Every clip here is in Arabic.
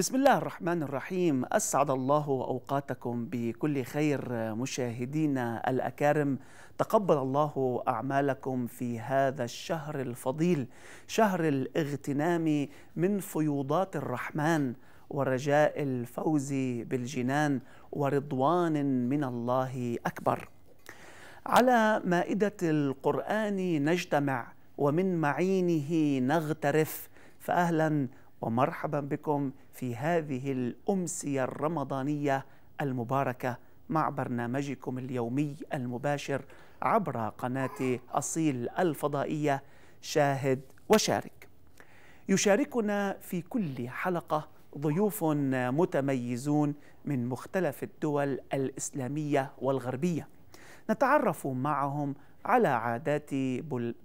بسم الله الرحمن الرحيم أسعد الله أوقاتكم بكل خير مشاهدينا الأكارم تقبل الله أعمالكم في هذا الشهر الفضيل شهر الاغتنام من فيوضات الرحمن ورجاء الفوز بالجنان ورضوان من الله أكبر على مائدة القرآن نجتمع ومن معينه نغترف فأهلا ومرحبا بكم في هذه الامسيه الرمضانيه المباركه مع برنامجكم اليومي المباشر عبر قناه اصيل الفضائيه شاهد وشارك. يشاركنا في كل حلقه ضيوف متميزون من مختلف الدول الاسلاميه والغربيه. نتعرف معهم على عادات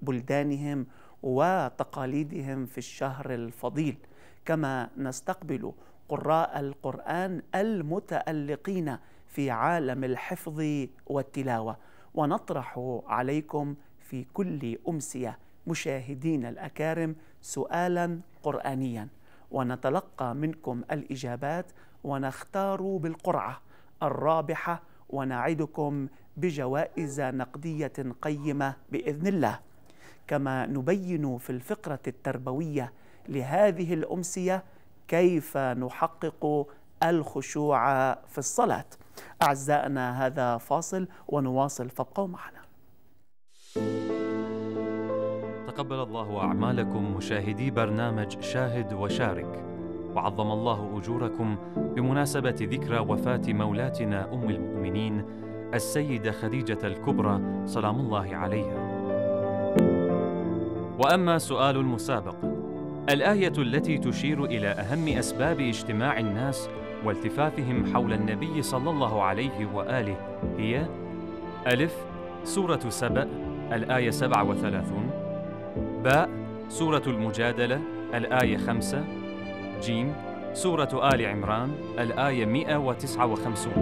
بلدانهم وتقاليدهم في الشهر الفضيل كما نستقبل قراء القرآن المتألقين في عالم الحفظ والتلاوة ونطرح عليكم في كل أمسية مشاهدين الأكارم سؤالا قرآنيا ونتلقى منكم الإجابات ونختار بالقرعة الرابحة ونعدكم بجوائز نقدية قيمة بإذن الله كما نبين في الفقرة التربوية لهذه الأمسية كيف نحقق الخشوع في الصلاة أعزائنا هذا فاصل ونواصل فابقوا معنا تقبل الله أعمالكم مشاهدي برنامج شاهد وشارك وعظم الله أجوركم بمناسبة ذكرى وفاة مولاتنا أم المؤمنين السيدة خديجة الكبرى سلام الله عليها وأما سؤال المسابقة الايه التي تشير الى اهم اسباب اجتماع الناس والتفافهم حول النبي صلى الله عليه واله هي الف سوره سبأ الايه 37 باء سوره المجادله الايه 5 جيم سوره آل عمران الايه 159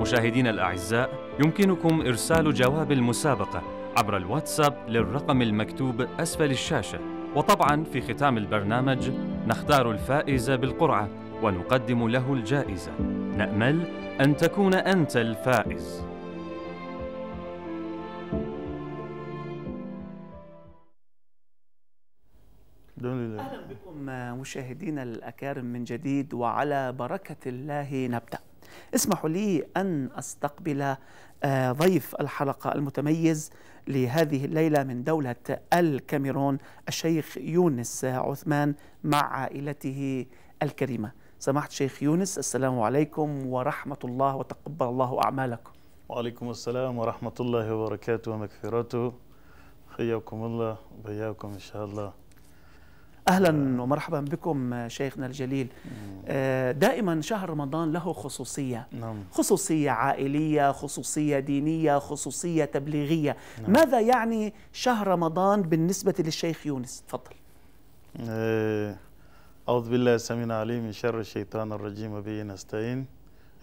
مشاهدينا الأعزاء يمكنكم إرسال جواب المسابقة عبر الواتساب للرقم المكتوب أسفل الشاشة وطبعا في ختام البرنامج نختار الفائز بالقرعة ونقدم له الجائزة نأمل أن تكون أنت الفائز أهلا بكم مشاهدينا الأكارم من جديد وعلى بركة الله نبدأ اسمحوا لي أن أستقبل آه، ضيف الحلقة المتميز لهذه الليلة من دولة الكاميرون الشيخ يونس عثمان مع عائلته الكريمة سماحة شيخ يونس السلام عليكم ورحمة الله وتقبل الله أعمالكم وعليكم السلام ورحمة الله وبركاته ومغفرته حياكم الله وبياكم إن شاء الله اهلا ومرحبا بكم شيخنا الجليل آه، دائما شهر رمضان له خصوصيه نعم. خصوصيه عائليه خصوصيه دينيه خصوصيه تبليغيه نعم. ماذا يعني شهر رمضان بالنسبه للشيخ يونس تفضل آه، اعوذ بالله السميع العليم من شر الشيطان الرجيم وبه نستعين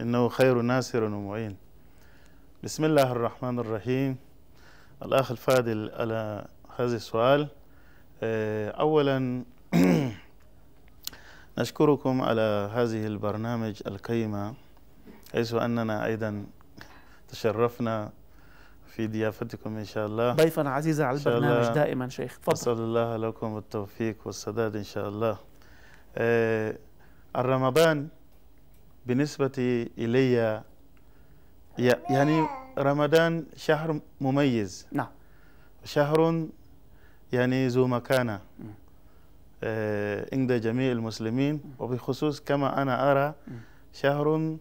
انه خير ناصر ومعين بسم الله الرحمن الرحيم الاخ الفاضل على هذا السؤال آه، أولا نشكركم على هذه البرنامج القيمة حيث أننا أيضا تشرفنا في ضيافتكم إن شاء الله ضيفا عزيزا على البرنامج دائما شيخ فضل. أسأل الله لكم التوفيق والسداد إن شاء الله آه الرمضان بالنسبة إلي يعني رمضان شهر مميز نعم شهر يعني ذو مكانه آه، عند جميع المسلمين وبخصوص كما أنا أرى شهر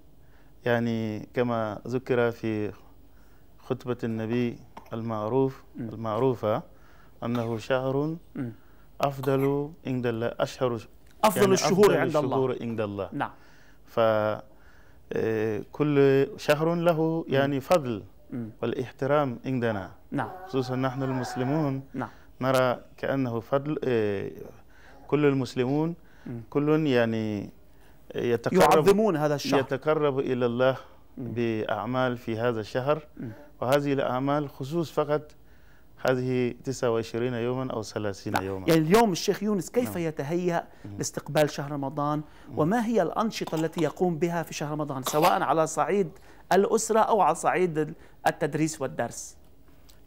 يعني كما ذكر في خطبة النبي المعروف المعروفة أنه شهر أفضل عند الله أشهر أفضل يعني الشهور أفضل عند الشهور الله عند الله نعم ف آه، كل شهر له يعني فضل والاحترام عندنا نعم خصوصا نحن المسلمون نعم نرى كأنه فضل آه، كل المسلمون كل يعني يتقرب يعظمون هذا الشهر يتقرب إلى الله بأعمال في هذا الشهر وهذه الأعمال خصوص فقط هذه 29 يوما أو 30 نعم. يوما يعني اليوم الشيخ يونس كيف نعم. يتهيأ لاستقبال شهر رمضان وما هي الأنشطة التي يقوم بها في شهر رمضان سواء على صعيد الأسرة أو على صعيد التدريس والدرس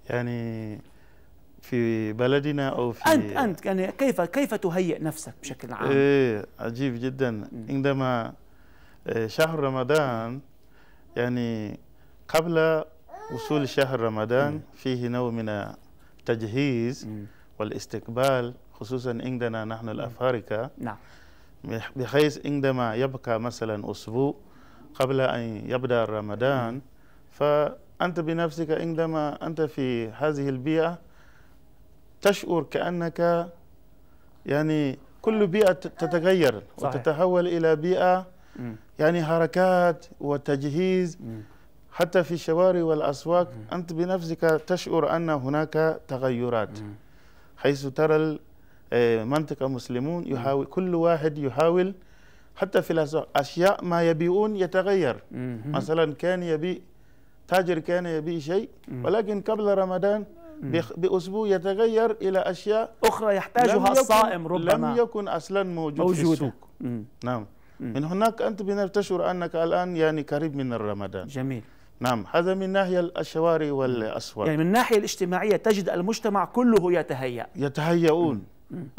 يعني في بلدنا او في انت انت يعني كيف كيف تهيئ نفسك بشكل عام؟ ايه عجيب جدا عندما إيه، شهر رمضان يعني قبل وصول شهر رمضان فيه نوع من التجهيز والاستقبال خصوصا عندنا نحن الافارقه نعم بحيث عندما يبقى مثلا اسبوع قبل ان يبدا رمضان فانت بنفسك عندما انت في هذه البيئه تشعر كأنك يعني كل بيئة تتغير صحيح. وتتحول إلى بيئة يعني حركات وتجهيز حتى في الشوارع والأسواق أنت بنفسك تشعر أن هناك تغيرات حيث ترى آه، منطقة مسلمون يحاول كل واحد يحاول حتى في الأسواق أشياء ما يبيعون يتغير مثلا كان يبيع تاجر كان يبيع شيء ولكن قبل رمضان باسبوع يتغير الى اشياء اخرى يحتاجها الصائم ربما لم يكن اصلا موجود موجودة. في السوق مم. نعم مم. من هناك انت تشعر انك الان يعني قريب من الرمضان جميل نعم هذا من ناحية الشوارع والأسواق يعني من الناحية الاجتماعية تجد المجتمع كله يتهيأ يتهيؤون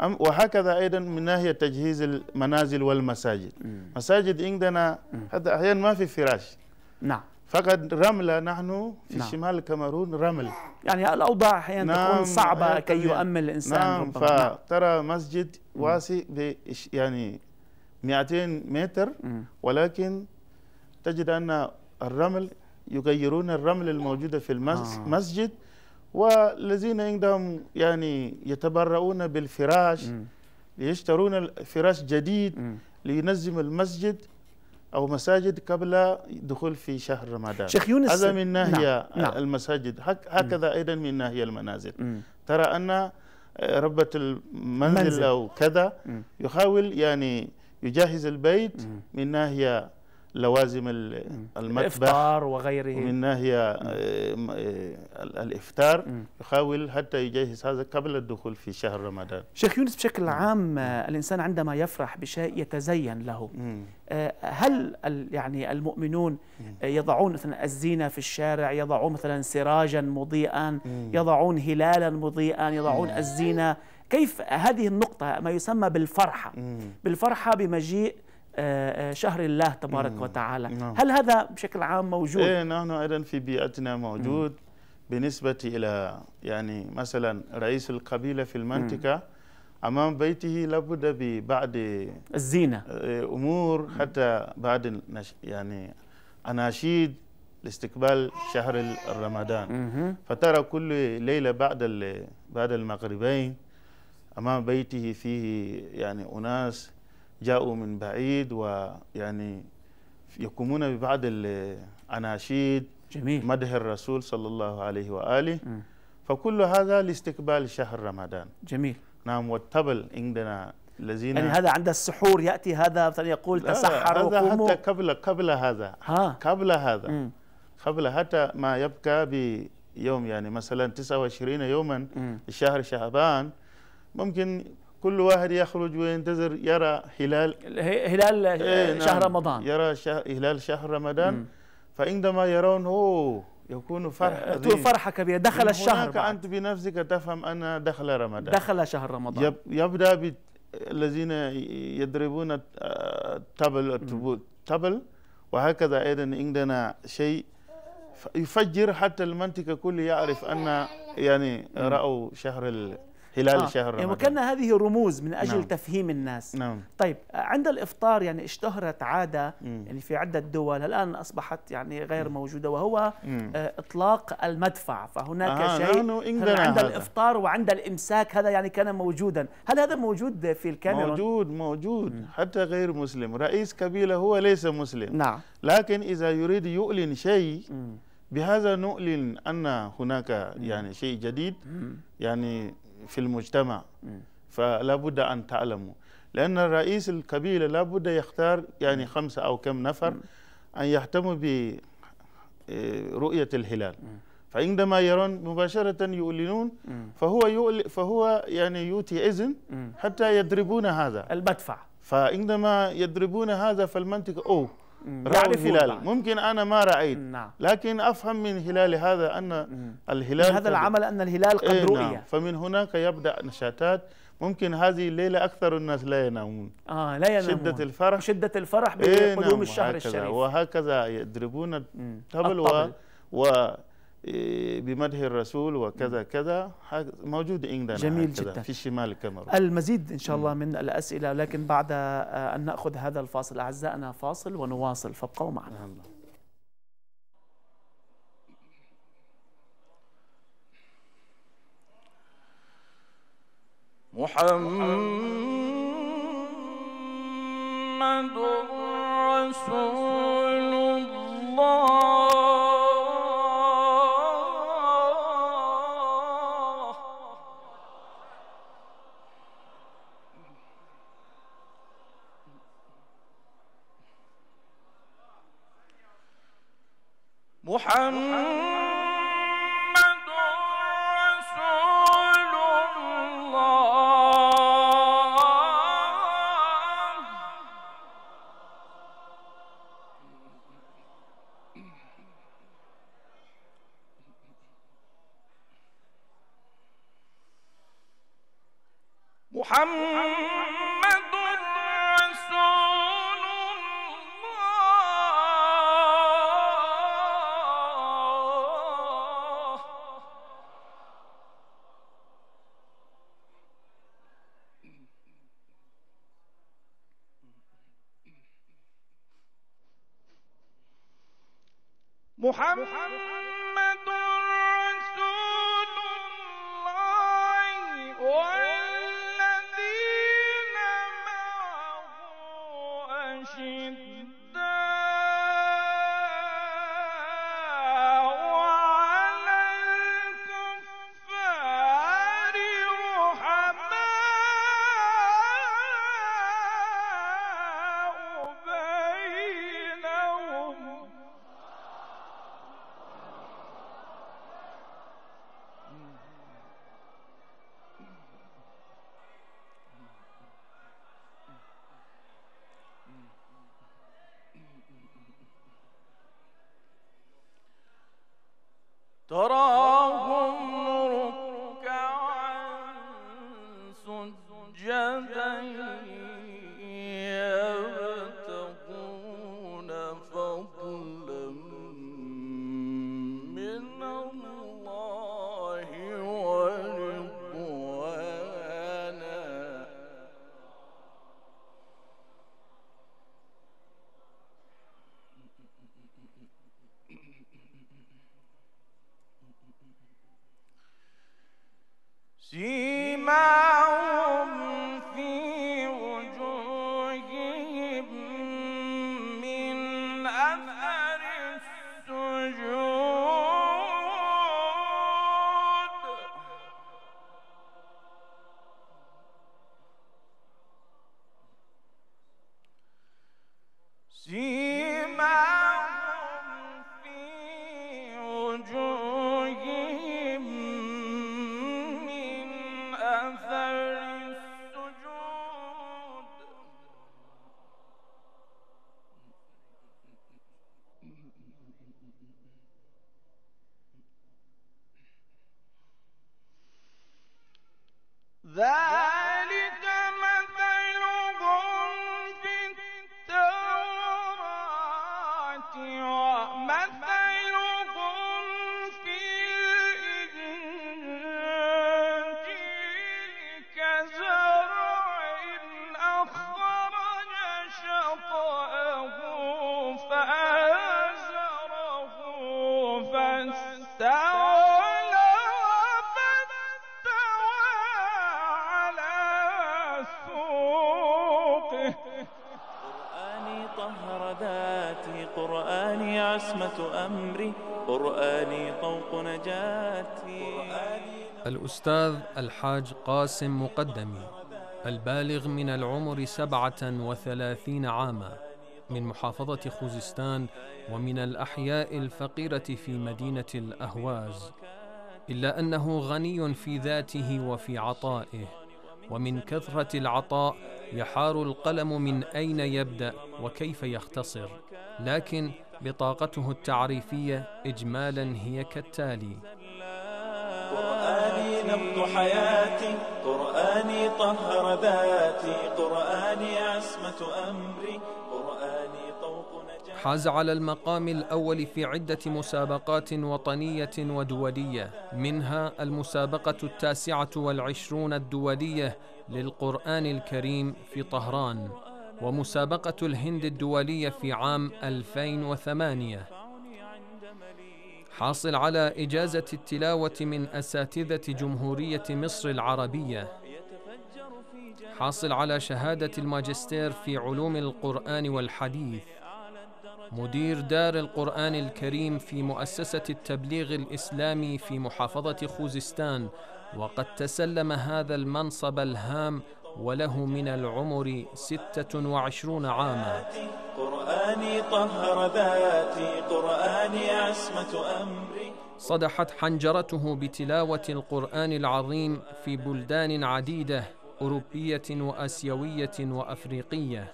أم وهكذا أيضا من ناحية تجهيز المنازل والمساجد مم. مساجد عندنا حتى أحيانا ما في فراش نعم فقد رملة نحن في نعم. شمال الكاميرون رمل يعني الأوضاع أحيانا نعم تكون صعبة أيوة، كي يؤمن الإنسان نعم ربما. نعم. فترى مسجد واسع يعني 200 متر مم. ولكن تجد أن الرمل يغيرون الرمل الموجودة في المسجد آه. والذين عندهم يعني يتبرؤون بالفراش مم. ليشترون فراش جديد مم. لينظم المسجد أو مساجد قبل دخول في شهر رمضان شيخ يونس هذا من ناحية نعم. نعم. المساجد هكذا أيضا من ناحية المنازل مم. ترى أن ربة المنزل منزل. أو كذا مم. يحاول يعني يجهز البيت مم. من ناحية لوازم المتبخ الإفطار وغيره من ناحية آه، آه، الإفطار يحاول حتى يجهز هذا قبل الدخول في شهر رمضان شيخ يونس بشكل عام آه، الإنسان عندما يفرح بشيء يتزين له هل يعني المؤمنون يضعون مثلا الزينة في الشارع يضعون مثلا سراجا مضيئا يضعون هلالا مضيئا يضعون الزينة كيف هذه النقطة ما يسمى بالفرحة بالفرحة بمجيء آه، آه، شهر الله تبارك وتعالى مم. نعم. هل هذا بشكل عام موجود؟ إيه نحن أيضا في بيئتنا موجود مم. بالنسبة إلى يعني مثلا رئيس القبيلة في المنطقة مم. أمام بيته لابد ببعض الزينة آه، أمور حتى بعد يعني أناشيد لاستقبال شهر رمضان فترى كل ليلة بعد بعد المغربين أمام بيته فيه يعني أناس جاءوا من بعيد ويعني يقومون ببعض الأناشيد جميل مدح الرسول صلى الله عليه وآله م. فكل هذا لاستقبال شهر رمضان جميل نعم والتبل عندنا الذين يعني هذا عند السحور يأتي هذا يقول تسحر هذا حتى قبل قبل هذا ها. قبل هذا م. قبل حتى ما يبقى بيوم يعني مثلا 29 يوما م. الشهر شعبان ممكن كل واحد يخرج وينتظر يرى هلال هلال إيه، شهر نعم. رمضان يرى هلال شهر رمضان مم. فعندما هو يكون فرح عظيم أه، فرحة كبيرة دخل الشهر هناك بعد. أنت بنفسك تفهم أن دخل رمضان دخل شهر رمضان يب... يبدأ بالذين الذين يضربون الطبل آه، الطبل وهكذا أيضا عندنا شيء يفجر حتى المنطقة كل يعرف أن يعني رأوا شهر هلال آه. شهر يعني رمضان وكان هذه رموز من اجل نعم. تفهيم الناس نعم. طيب عند الافطار يعني اشتهرت عاده مم. يعني في عده دول الان اصبحت يعني غير مم. موجوده وهو مم. آه اطلاق المدفع فهناك آه شيء عند هذا. الافطار وعند الامساك هذا يعني كان موجودا هل هذا موجود في الكاميرون موجود موجود مم. حتى غير مسلم رئيس قبيله هو ليس مسلم نعم لكن اذا يريد يؤلن شيء مم. بهذا نؤلن ان هناك يعني شيء جديد مم. يعني في المجتمع فلا بد أن تعلموا لأن الرئيس القبيلة لا بد يختار يعني خمسة أو كم نفر أن يهتموا برؤية آه، الهلال فعندما يرون مباشرة يؤلنون فهو يؤل فهو يعني يؤتي إذن حتى يضربون هذا المدفع فعندما يضربون هذا فالمنطقة أوه يعني رأوا الهلال ممكن أنا ما رأيت نعم. لكن أفهم من هلال هذا أن مم. الهلال من هذا العمل أن الهلال قد إيه رؤية نعم. فمن هناك يبدأ نشاطات ممكن هذه الليلة أكثر الناس لا ينامون آه لا ينامون شدة الفرح شدة الفرح إيه، بقدوم إيه الشهر الشريف وهكذا يضربون الطبل, الطبل. و... و إيه، بمدح الرسول وكذا كذا موجود عندنا جميل جدا في شمال الكاميرون المزيد ان شاء الله من الاسئله لكن بعد آه، ان ناخذ هذا الفاصل اعزائنا فاصل ونواصل فابقوا معنا نعم. محمد رسول الله محمد الحاج قاسم مقدمي البالغ من العمر سبعة وثلاثين عاما من محافظة خوزستان ومن الأحياء الفقيرة في مدينة الأهواز إلا أنه غني في ذاته وفي عطائه ومن كثرة العطاء يحار القلم من أين يبدأ وكيف يختصر لكن بطاقته التعريفية إجمالا هي كالتالي نبض حياتي قرآني طهر ذاتي قرآني عصمة أمري قرآني طوق نجاتي حاز على المقام الأول في عدة مسابقات وطنية ودولية منها المسابقة التاسعة والعشرون الدولية للقرآن الكريم في طهران ومسابقة الهند الدولية في عام 2008 حاصل على إجازة التلاوة من أساتذة جمهورية مصر العربية حاصل على شهادة الماجستير في علوم القرآن والحديث مدير دار القرآن الكريم في مؤسسة التبليغ الإسلامي في محافظة خوزستان وقد تسلم هذا المنصب الهام وله من العمر ستة وعشرون عاما قرآني طهر ذاتي قرآني عصمة أمري صدحت حنجرته بتلاوة القرآن العظيم في بلدان عديدة أوروبية وآسيوية وأفريقية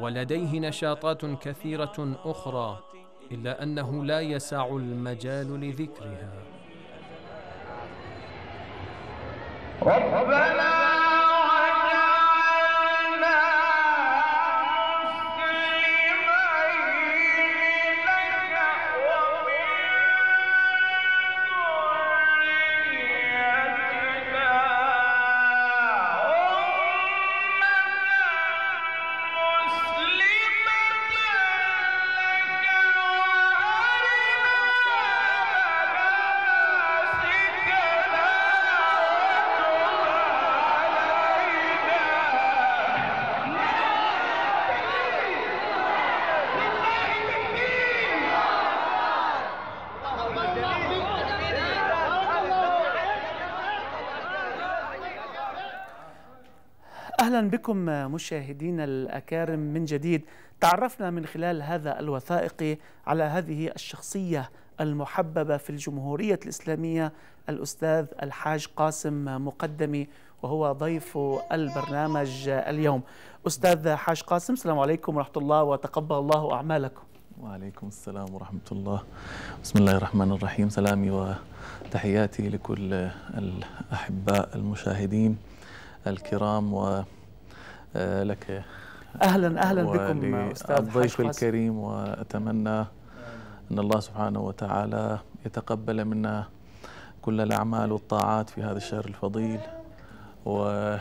ولديه نشاطات كثيرة أخرى إلا أنه لا يسع المجال لذكرها ربنا أهلا بكم مشاهدينا الأكارم من جديد تعرفنا من خلال هذا الوثائقي على هذه الشخصية المحببة في الجمهورية الإسلامية الأستاذ الحاج قاسم مقدمي وهو ضيف البرنامج اليوم أستاذ حاج قاسم السلام عليكم ورحمة الله وتقبل الله أعمالكم وعليكم السلام ورحمة الله بسم الله الرحمن الرحيم سلامي وتحياتي لكل الأحباء المشاهدين الكرام ولك آه، اهلا اهلا بكم استاذ الضيف الكريم واتمنى ان الله سبحانه وتعالى يتقبل منا كل الاعمال والطاعات في هذا الشهر الفضيل و آه،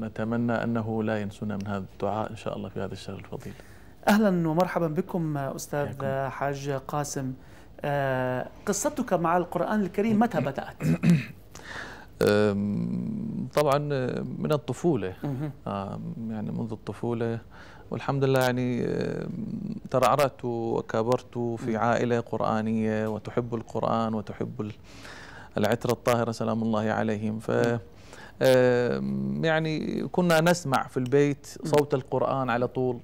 نتمنى انه لا ينسونا من هذا الدعاء ان شاء الله في هذا الشهر الفضيل اهلا ومرحبا بكم استاذ حاج قاسم آه، قصتك مع القران الكريم متى بدات طبعا من الطفوله يعني منذ الطفوله والحمد لله يعني ترعرعت وكبرت في عائله قرانيه وتحب القران وتحب العتره الطاهره سلام الله عليهم ف يعني كنا نسمع في البيت صوت القران على طول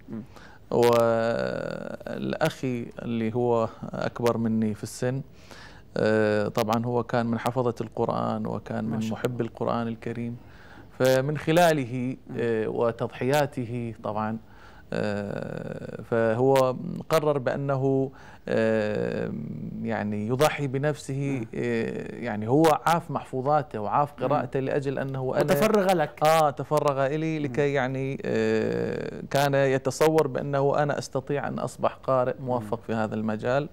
والاخي اللي هو اكبر مني في السن آه، طبعا هو كان من حفظة القرآن وكان من محب القرآن الكريم فمن خلاله آه، وتضحياته طبعا آه، فهو قرر بأنه يعني يضحي بنفسه يعني هو عاف محفوظاته وعاف قراءته لأجل أنه أنا تفرغ لك آه تفرغ إلي لكي يعني كان يتصور بأنه أنا أستطيع أن أصبح قارئ موفق في هذا المجال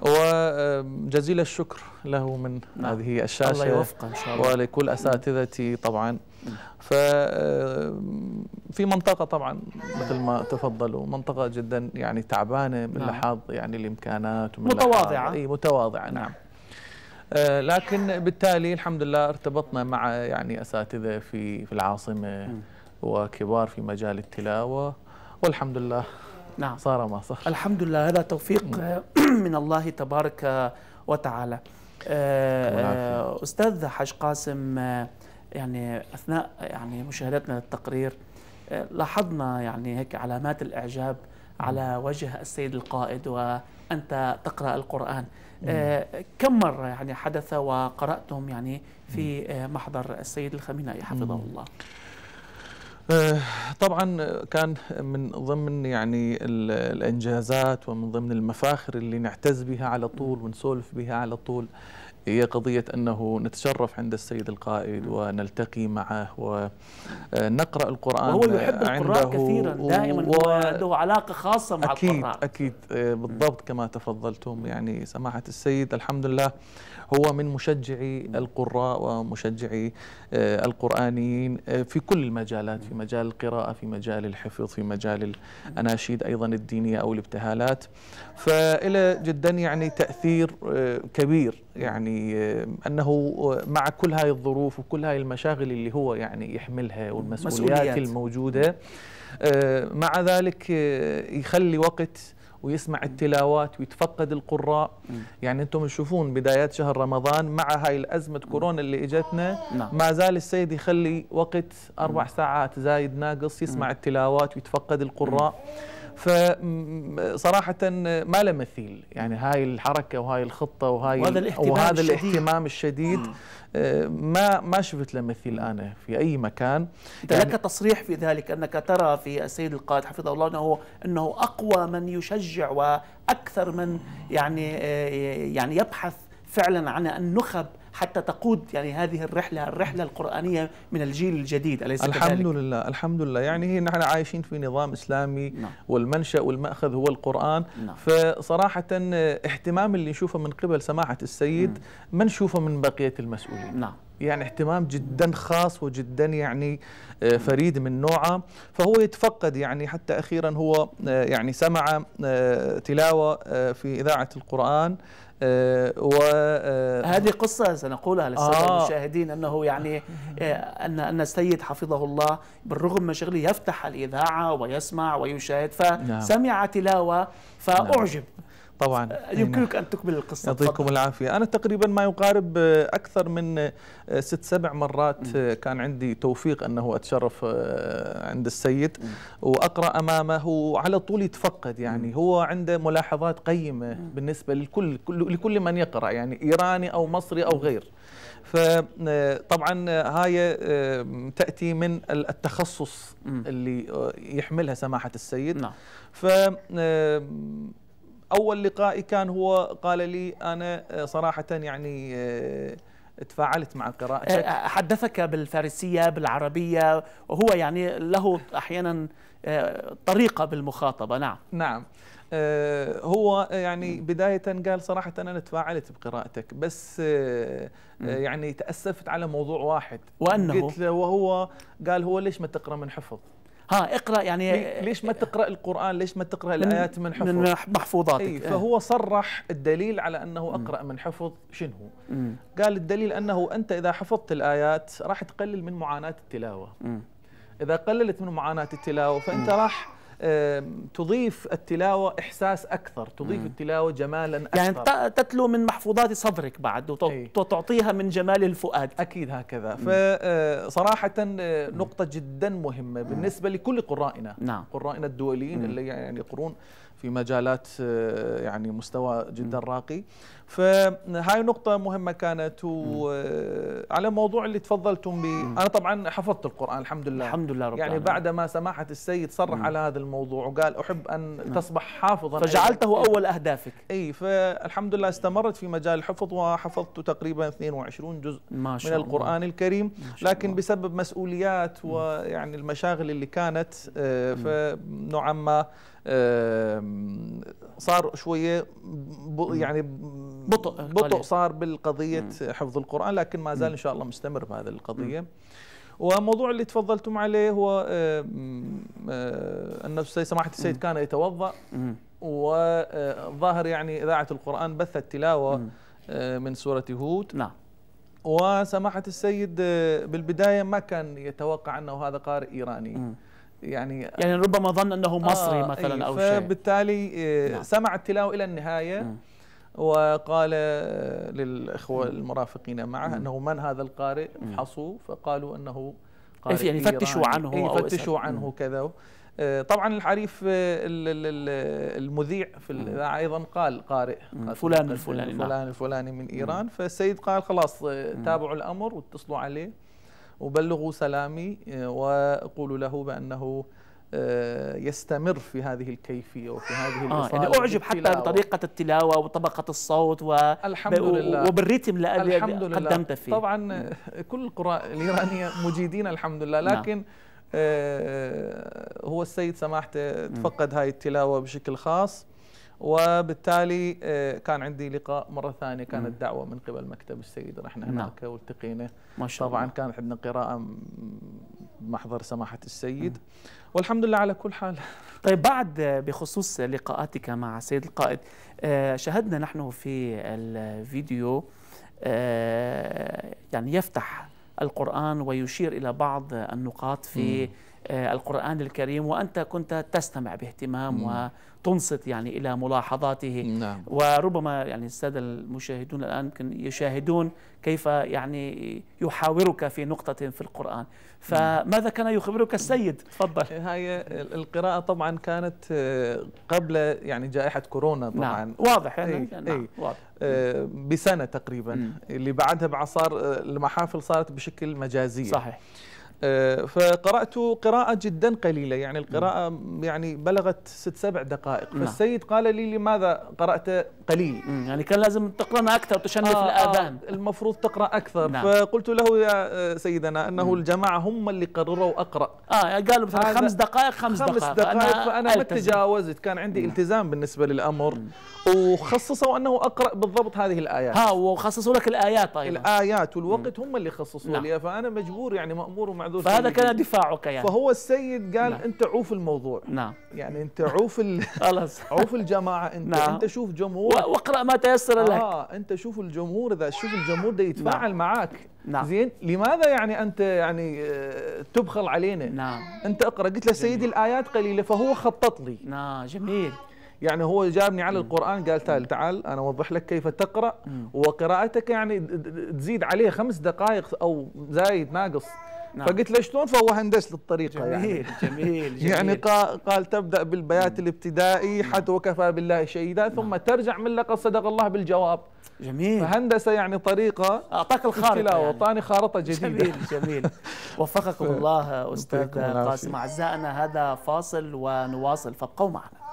وجزيل الشكر له من نعم. هذه الشاشة الله يوفقه إن شاء الله ولكل أساتذتي طبعا ف آه، في منطقة طبعا مثل ما تفضلوا منطقة جدا يعني تعبانة من نعم. لحظ يعني الإمكانات ومن متواضعة أي متواضعة نعم, نعم. آه، لكن بالتالي الحمد لله ارتبطنا مع يعني أساتذة في في العاصمة م. وكبار في مجال التلاوة والحمد لله نعم صار ما صار الحمد لله هذا توفيق من الله تبارك وتعالى آه، استاذ حاج قاسم آه، يعني اثناء يعني مشاهدتنا للتقرير آه، لاحظنا يعني هيك علامات الاعجاب على وجه السيد القائد وانت تقرا القران كم مره يعني حدث وقراتم يعني في محضر السيد الخمينائي حفظه الله آه، طبعا كان من ضمن يعني الانجازات ومن ضمن المفاخر اللي نعتز بها على طول ونسولف بها على طول هي قضية أنه نتشرف عند السيد القائد ونلتقي معه ونقرأ آه، القرآن وهو يحب القراء كثيرا دائما و... وله علاقة خاصة مع أكيد القراء أكيد آه، بالضبط كما تفضلتم يعني سماحة السيد الحمد لله هو من مشجعي القراء ومشجعي آه، القرآنيين آه، في كل المجالات في مجال القراءة في مجال الحفظ في مجال الأناشيد أيضا الدينية أو الابتهالات فإلى جدا يعني تأثير آه، كبير يعني أنه مع كل هاي الظروف وكل هاي المشاغل اللي هو يعني يحملها والمسؤوليات الموجودة مع ذلك يخلي وقت ويسمع التلاوات ويتفقد القراء م. يعني انتم تشوفون بدايات شهر رمضان مع هاي الازمه كورونا اللي اجتنا نعم. ما زال السيد يخلي وقت اربع ساعات زايد ناقص يسمع التلاوات ويتفقد القراء م. فصراحة ما له مثيل يعني هاي الحركة وهاي الخطة وهاي وهذا الاهتمام وهذا الشديد, الاهتمام الشديد آه، ما ما شفت له مثيل أنا في أي مكان يعني لك تصريح في ذلك أنك ترى في السيد القائد حفظه الله أنه, أنه أقوى من يشجع وأكثر من يعني آه، يعني يبحث فعلا عن النخب حتى تقود يعني هذه الرحله الرحله القرانيه من الجيل الجديد اليس الحمد كذلك؟ لله الحمد لله يعني هي نحن عايشين في نظام اسلامي نعم. والمنشا والماخذ هو القران نعم. فصراحه اهتمام اللي نشوفه من قبل سماحه السيد ما نشوفه من بقيه المسؤولين نعم يعني اهتمام جدا خاص وجدا يعني آه، فريد من نوعه فهو يتفقد يعني حتى اخيرا هو آه، يعني سمع آه، تلاوه في اذاعه القران آه، و آه، هذه قصة سنقولها للسادة آه المشاهدين أنه يعني آه، أن أن السيد حفظه الله بالرغم من شغله يفتح الإذاعة ويسمع ويشاهد نعم. فسمع تلاوة نعم. فأعجب طبعا أه، نعم. يمكنك ان تكمل القصه يعطيكم العافيه انا تقريبا ما يقارب أه، اكثر من أه، ست سبع مرات م. كان عندي توفيق انه اتشرف عند السيد م. واقرا امامه وعلى طول يتفقد يعني م. هو عنده ملاحظات قيمه بالنسبه لكل لكل من يقرا يعني ايراني او مصري او غير فطبعا هاي تاتي من التخصص اللي يحملها سماحه السيد نعم ف اول لقائي كان هو قال لي انا آه، صراحه يعني آه، تفاعلت مع قراءتك آه، حدثك بالفارسيه بالعربيه وهو يعني له احيانا طريقه بالمخاطبه نعم نعم هو يعني بداية قال صراحة أنا تفاعلت بقراءتك بس يعني تأسفت على موضوع واحد وأنه قلت له وهو قال هو ليش ما تقرأ من حفظ ها اقرا يعني ليش ما آه، تقرا القران ليش ما تقرا الايات من حفظ من محفوظاتك أي آه. فهو صرح الدليل على انه اقرا من حفظ شنو قال الدليل انه انت اذا حفظت الايات راح تقلل من معاناه التلاوه اذا قللت من معاناه التلاوه فانت راح تضيف التلاوة إحساس أكثر تضيف مم. التلاوة جمالا يعني أكثر يعني تتلو من محفوظات صدرك بعد إيه. وتعطيها من جمال الفؤاد أكيد هكذا مم. فصراحة آه، آه، نقطة جدا مهمة بالنسبة لكل قرائنا نعم. قرائنا الدوليين مم. اللي يعني يقرون في مجالات آه، يعني مستوى جدا راقي فهاي نقطة مهمة كانت وعلى آه، موضوع اللي تفضلتم به أنا طبعا حفظت القرآن الحمد لله الحمد لله رب يعني بعد ما سماحة السيد صرح على هذا الموضوع وقال أحب أن نعم. تصبح حافظا فجعلته إيه. أول أهدافك أي فالحمد لله استمرت في مجال الحفظ وحفظت تقريبا 22 جزء ما شاء من القرآن الله. الكريم لكن بسبب مسؤوليات ويعني المشاغل اللي كانت آه، فنوعا ما صار شويه يعني بطء بطء صار بالقضيه حفظ القران لكن ما زال ان شاء الله مستمر بهذه القضيه وموضوع اللي تفضلتم عليه هو ان سماحه السيد كان يتوضا وظاهر يعني اذاعه القران بثت تلاوه من سوره هود نعم وسماحه السيد آه، بالبدايه ما كان يتوقع انه هذا قارئ ايراني يعني يعني ربما ظن انه مصري آه مثلا أيه او شيء فبالتالي إيه، نعم. سمع التلاوه الى النهايه وقال آه، للاخوه المرافقين معه م. انه من هذا القارئ فحصوا فقالوا انه قارئ يعني فتشوا عنه إيه، أو فتشوا عنه كذا آه، طبعا الحريف آه، المذيع في الاذاعه ايضا قال قارئ فلان الفلاني فلان نعم. الفلاني من ايران فالسيد قال خلاص تابعوا الامر واتصلوا عليه أبلغ سلامي آه، وأقول له بأنه آه، يستمر في هذه الكيفيه وفي هذه آه يعني اعجب حتى بطريقه التلاوه وطبقه الصوت و الحمد لله وبالريتم اللي الحمد لله قدمت فيه طبعا آه، كل القراء الايرانيه مجيدين الحمد لله نعم. لكن آه هو السيد سماحته تفقد هاي التلاوه بشكل خاص وبالتالي آه، كان عندي لقاء مره ثانيه كانت دعوه من قبل مكتب السيد رحنا هناك نعم. والتقينا ما شاء الله طبعا كان عندنا قراءه بمحضر سماحه السيد والحمد لله على كل حال طيب بعد آه، بخصوص لقاءاتك مع السيد القائد آه، شاهدنا نحن في الفيديو يعني يفتح القرآن ويشير إلى بعض النقاط في آه، القرآن الكريم وأنت كنت تستمع باهتمام مم. وتنصت يعني إلى ملاحظاته نعم. وربما يعني السادة المشاهدون الآن يمكن يشاهدون كيف يعني يحاورك في نقطة في القرآن فماذا كان يخبرك السيد تفضل هاي القراءة طبعا كانت آه، قبل يعني جائحة كورونا طبعا نعم. واضح يعني نعم. نعم. واضح آه، بسنة تقريبا مم. اللي بعدها بعصار المحافل صارت بشكل مجازي صحيح آه، فقرأت قراءة جدا قليلة يعني نعم. القراءة يعني بلغت ست سبع دقائق نعم. فالسيد قال لي لماذا قرأت قليل يعني كان لازم تقرأ أكثر تشنف آه, آه، الآذان آه المفروض تقرأ أكثر نعم. فقلت له يا آه، سيدنا أنه الجماعة هم اللي قرروا أقرأ آه يعني قالوا مثلا خمس دقائق خمس دقائق خمس دقائق فأنا, فأنا ما تجاوزت كان عندي نعم. التزام بالنسبة للأمر وخصصوا أنه أقرأ بالضبط هذه الآيات ها وخصصوا لك الآيات أيضا الآيات والوقت هم اللي خصصوا نعم. لي فأنا مجبور يعني مأمور ومعذور هذول فهذا كان دفاعك يعني فهو السيد قال نعم. انت عوف الموضوع نعم يعني انت عوف خلاص عوف الجماعه انت نعم. انت شوف جمهور واقرا ما تيسر لك اه انت شوف الجمهور اذا شوف الجمهور ده يتفاعل نعم. معك نعم. زين لماذا يعني انت يعني آه، تبخل علينا نعم انت اقرا قلت له سيدي الايات قليله فهو خطط لي نعم جميل يعني هو جابني على القرآن قال تعال تعال أنا أوضح لك كيف تقرأ وقراءتك يعني تزيد عليه خمس دقائق أو زايد ناقص نعم. فقلت له شلون فهو هندس للطريقه جميل يعني جميل, يعني جميل يعني قال, تبدا بالبيات الابتدائي نعم. حتى وكفى بالله شهيدا نعم. ثم نعم. ترجع من لقد صدق الله بالجواب جميل فهندسه يعني طريقه اعطاك الخارطه يعني. خارطه جديده جميل جميل وفقكم الله استاذ قاسم اعزائنا هذا فاصل ونواصل فابقوا معنا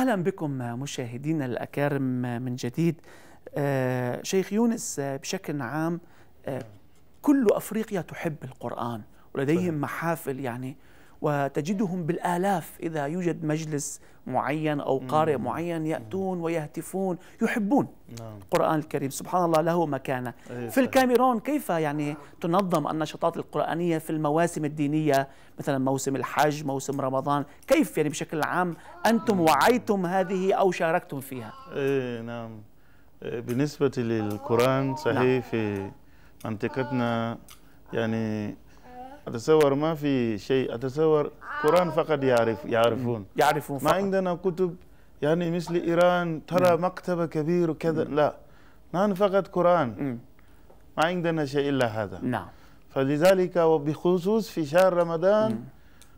أهلا بكم مشاهدينا الأكارم من جديد آه، شيخ يونس آه، بشكل عام آه، كل أفريقيا تحب القرآن ولديهم محافل يعني وتجدهم بالآلاف إذا يوجد مجلس معين أو قارئ معين يأتون ويهتفون يحبون نعم. القرآن الكريم سبحان الله له مكانة إيه، في الكاميرون كيف يعني تنظم النشاطات القرآنية في المواسم الدينية مثلا موسم الحج موسم رمضان كيف يعني بشكل عام أنتم وعيتم هذه أو شاركتم فيها إيه، نعم إيه، بالنسبة للقرآن صحيح نعم. في منطقتنا يعني أتصور ما في شيء أتصور قرآن فقط يعرف يعرفون يعرفون ما عندنا كتب يعني مثل إيران ترى مم. مكتبة كبير وكذا لا نحن فقط قرآن ما عندنا شيء إلا هذا نعم فلذلك وبخصوص في شهر رمضان مم.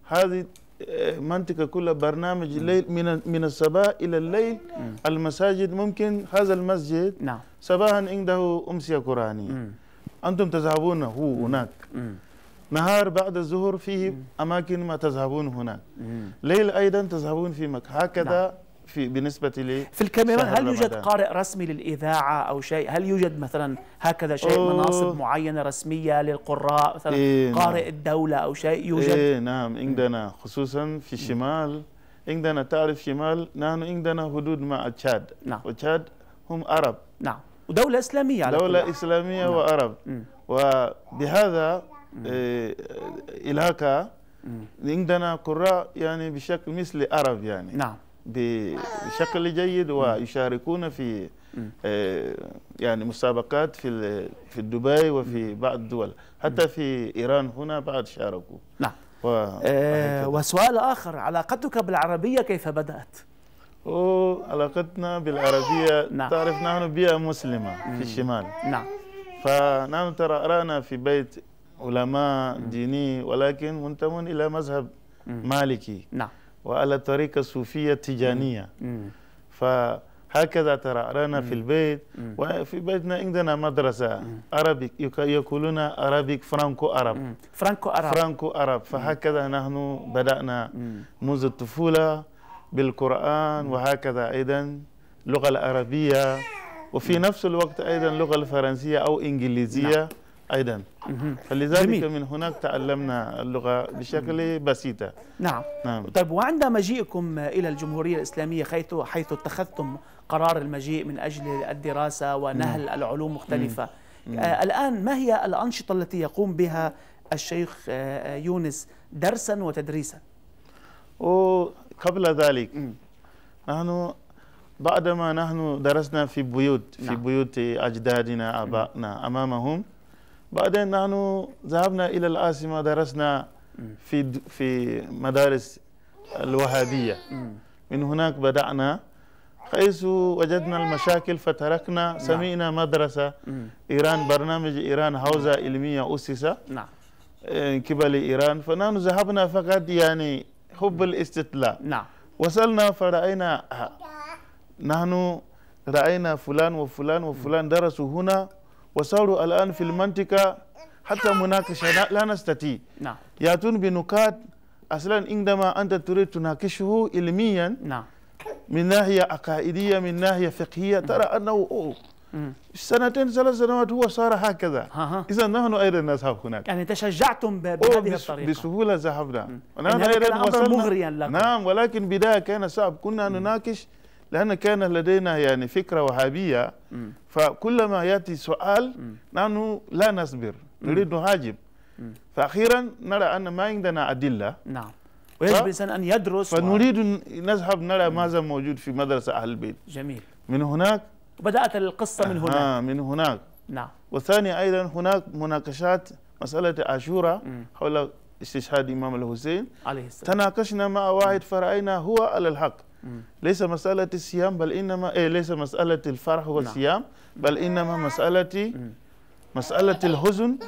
هذه آه، منطقة كلها برنامج الليل من من الصباح إلى الليل مم. المساجد ممكن هذا المسجد نعم صباحا عنده أمسية قرآنية أنتم تذهبون هو هناك مم. نهار بعد الظهر فيه أماكن ما تذهبون هناك ليل أيضا تذهبون في مكة هكذا نعم. في بالنسبة لي في الكاميرون هل يوجد رمضان. قارئ رسمي للإذاعة أو شيء هل يوجد مثلا هكذا شيء أوه. مناصب معينة رسمية للقراء مثلا إيه نعم. قارئ نعم. الدولة أو شيء يوجد إيه نعم عندنا خصوصا في الشمال عندنا تعرف شمال نحن عندنا حدود مع تشاد نعم وتشاد هم عرب نعم ودولة إسلامية على دولة إسلامية نعم. وعرب م. وبهذا إيه، إيه، الهاكا عندنا قراء يعني بشكل مثل عرب يعني نعم بشكل جيد ويشاركون في إيه، يعني مسابقات في في دبي وفي بعض الدول حتى في ايران هنا بعد شاركوا نعم و... وسؤال اخر علاقتك بالعربيه كيف بدات؟ علاقتنا بالعربيه نعم. تعرف نحن بيئه مسلمه في الشمال نعم فنحن ترى رانا في بيت علماء ديني ولكن منتمون إلى مذهب مالكي نعم وعلى طريقة صوفية تجانية فهكذا ترعرعنا في البيت وفي بيتنا عندنا مدرسة عربي يقولون عربي فرانكو عرب فرانكو عرب فرانكو عرب فهكذا نحن بدأنا منذ الطفولة بالقرآن وهكذا أيضا اللغة العربية وفي نفس الوقت أيضا اللغة الفرنسية أو إنجليزية نعم. أيضا فلذلك جميل. من هناك تعلمنا اللغة بشكل بسيط نعم. نعم طيب وعند مجيئكم إلى الجمهورية الإسلامية حيث حيث اتخذتم قرار المجيء من أجل الدراسة ونهل مم. العلوم مختلفة مم. آه الآن ما هي الأنشطة التي يقوم بها الشيخ آه, آه، يونس درسا وتدريسا وقبل ذلك مم. نحن بعدما نحن درسنا في بيوت في نعم. بيوت أجدادنا أبائنا أمامهم بعدين نحن ذهبنا إلى العاصمة درسنا في في مدارس الوهابية من هناك بدأنا حيث وجدنا المشاكل فتركنا نعم. سمينا مدرسة إيران برنامج إيران حوزة علمية أسس نعم إيه، قبل إيران فنحن ذهبنا فقط يعني حب الاستطلاع نعم وصلنا فرأينا نحن رأينا فلان وفلان وفلان درسوا هنا وصاروا الآن في المنطقة حتى مناقشة لا نستطيع نعم يأتون بنكات أصلا عندما أنت تريد تناقشه علميا نعم من ناحية عقائدية من ناحية فقهية ترى أنه أوه سنتين ثلاث سنوات هو صار هكذا اذا نحن ايضا نذهب هناك يعني تشجعتم بهذه الطريقه بسهوله ذهبنا نعم مغريا لكم. نعم ولكن بدايه كان صعب كنا نناقش لأن كان لدينا يعني فكرة وهابية فكلما يأتي سؤال نحن لا نصبر نريد نهاجم فأخيرا نرى أن ما عندنا أدلة نعم ويجب الإنسان أن يدرس فنريد نذهب نرى ماذا موجود في مدرسة أهل البيت جميل من هناك بدأت القصة من هناك آه من هناك نعم والثاني أيضا هناك مناقشات مسألة عاشوراء حول استشهاد الإمام الحسين عليه السلام تناقشنا مع واحد فرأينا هو على الحق ليس مسألة الصيام بل إنما إيه ليس مسألة الفرح نعم. والصيام بل إنما مسألة مسألة الحزن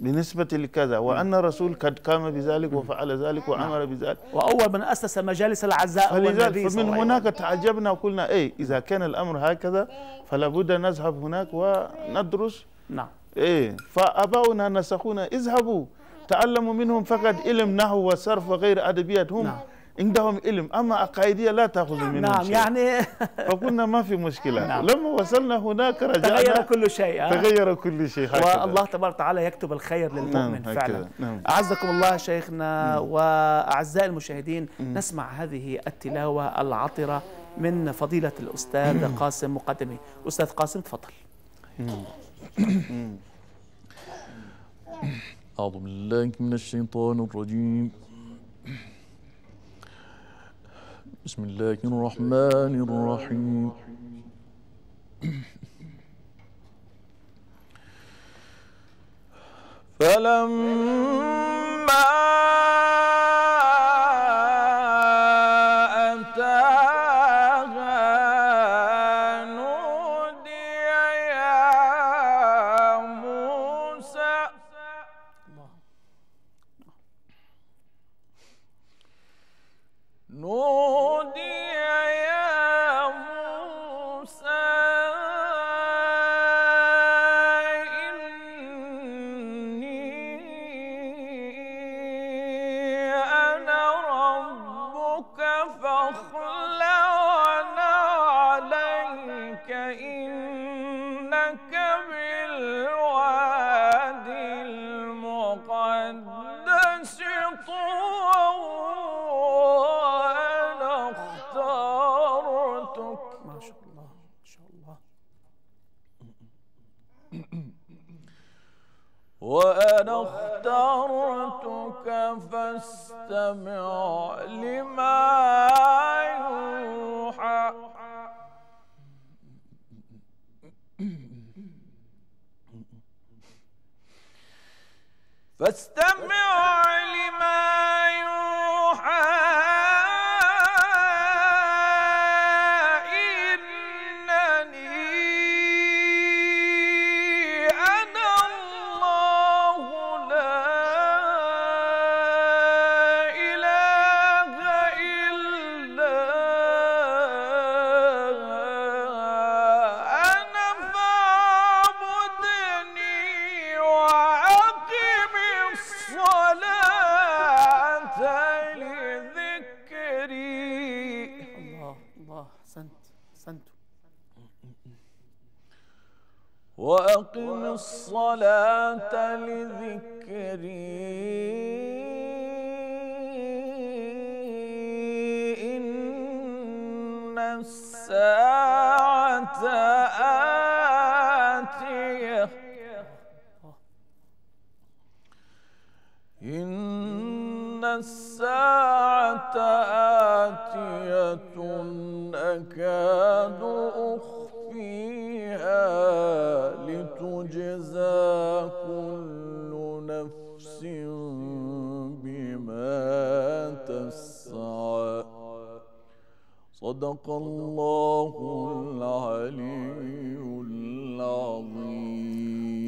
بالنسبة لكذا وأن الرسول قد قام بذلك وفعل ذلك نعم. وأمر بذلك وأول من أسس مجالس العزاء فلذلك فمن هناك تعجبنا وقلنا أي إذا كان الأمر هكذا فلا بد نذهب هناك وندرس نعم إيه فأباؤنا نسخونا اذهبوا تعلموا منهم فقد علم نحو وصرف وغير أدبيات هم نعم. عندهم علم أما عقائدية لا تأخذ منهم نعم شيء. يعني فقلنا ما في مشكلة نعم. لما وصلنا هناك رجعنا تغير كل شيء آه. تغير كل شيء هكذا. والله تبارك وتعالى يكتب الخير نعم، للمؤمن نعم. فعلا نعم. أعزكم الله شيخنا نعم. وأعزائي المشاهدين نعم. نسمع هذه التلاوة العطرة من فضيلة الأستاذ نعم. قاسم مقدمي أستاذ قاسم تفضل أعوذ بالله من الشيطان الرجيم بسم الله الرحمن الرحيم فلما فاستمع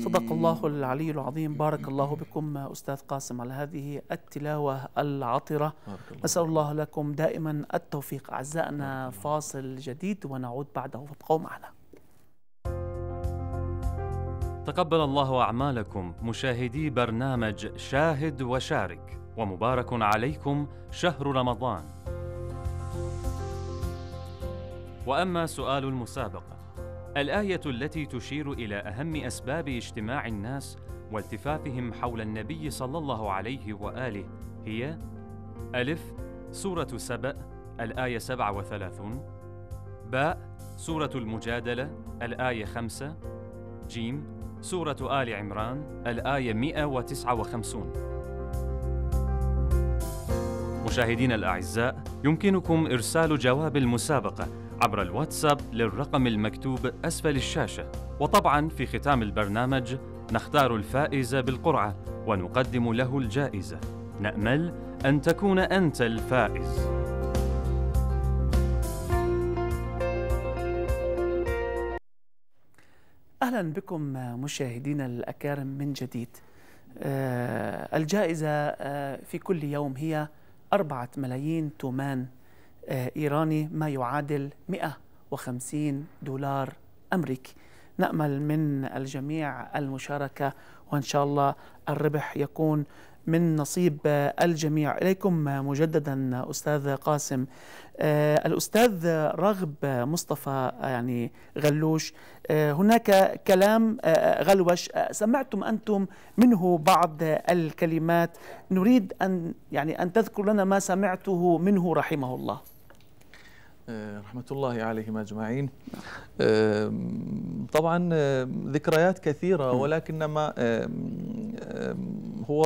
صدق الله العلي العظيم بارك الله بكم أستاذ قاسم على هذه التلاوة العطرة نسأل الله لكم دائما التوفيق أعزائنا فاصل جديد ونعود بعده فابقوا معنا تقبل الله أعمالكم مشاهدي برنامج شاهد وشارك ومبارك عليكم شهر رمضان وأما سؤال المسابقة الايه التي تشير الى اهم اسباب اجتماع الناس والتفافهم حول النبي صلى الله عليه واله هي الف سوره سبا الايه 37 باء سوره المجادله الايه 5 جيم سوره ال عمران الايه 159 مشاهدينا الأعزاء يمكنكم إرسال جواب المسابقة عبر الواتساب للرقم المكتوب أسفل الشاشة وطبعا في ختام البرنامج نختار الفائز بالقرعة ونقدم له الجائزة نأمل أن تكون أنت الفائز اهلا بكم مشاهدينا الاكارم من جديد. آه، الجائزه آه، في كل يوم هي أربعة ملايين تومان آه، إيراني ما يعادل 150 دولار أمريكي نأمل من الجميع المشاركة وإن شاء الله الربح يكون من نصيب الجميع إليكم مجددا أستاذ قاسم آه، الأستاذ رغب مصطفى آه، يعني غلوش هناك كلام غلوش سمعتم أنتم منه بعض الكلمات نريد أن يعني أن تذكر لنا ما سمعته منه رحمه الله آه، رحمة الله عليهم أجمعين طبعا ذكريات كثيرة ولكنما هو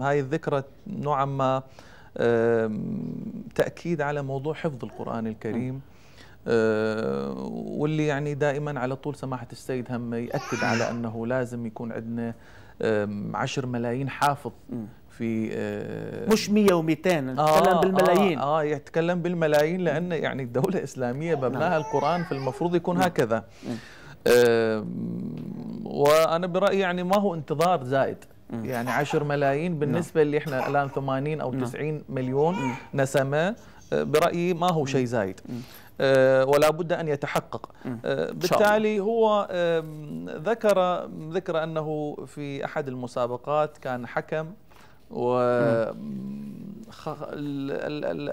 هاي الذكرى نوعا ما تأكيد على موضوع حفظ القرآن الكريم آه، واللي يعني دائما على طول سماحة السيد هم يأكد على أنه لازم يكون عندنا عشر ملايين حافظ في آه، مش 100 و200 نتكلم آه بالملايين اه, آه يتكلم بالملايين لان يعني الدوله الاسلاميه نعم. مبناها القران فالمفروض يكون نعم. هكذا آه وانا برايي يعني ما هو انتظار زائد يعني 10 ملايين بالنسبه اللي احنا الان 80 او 90 مليون نسمه آه، برايي ما هو شيء زايد آه، ولا بد أن يتحقق بالتالي هو ذكر ذكر أنه في أحد المسابقات كان حكم و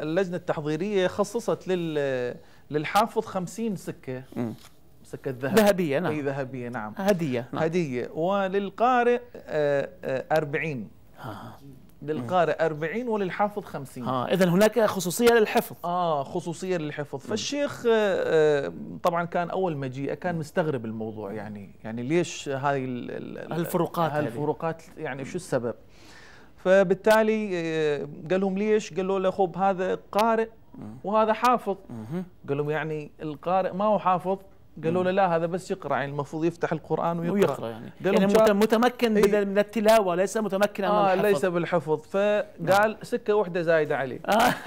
اللجنه التحضيريه خصصت لل للحافظ 50 سكه سكه ذهب ذهبيه نعم اي ذهبيه نعم هديه نعم. هديه وللقارئ 40 آه، آه، آه. للقارئ 40 وللحافظ 50 اه اذا هناك خصوصيه للحفظ اه خصوصيه للحفظ فالشيخ طبعا كان اول مجيئه كان مستغرب الموضوع يعني يعني ليش هاي الفروقات هالفروقات يعني شو السبب فبالتالي آه، قال لهم ليش؟ قالوا له خب هذا قارئ وهذا حافظ قال لهم يعني القارئ ما هو حافظ قالوا له لا هذا بس يقرا يعني المفروض يفتح القران ويقرا, ويقرأ يعني, يعني متمكن ايه من التلاوه ليس متمكنا آه من الحفظ ليس بالحفظ نعم. فقال سكه واحده زايده عليه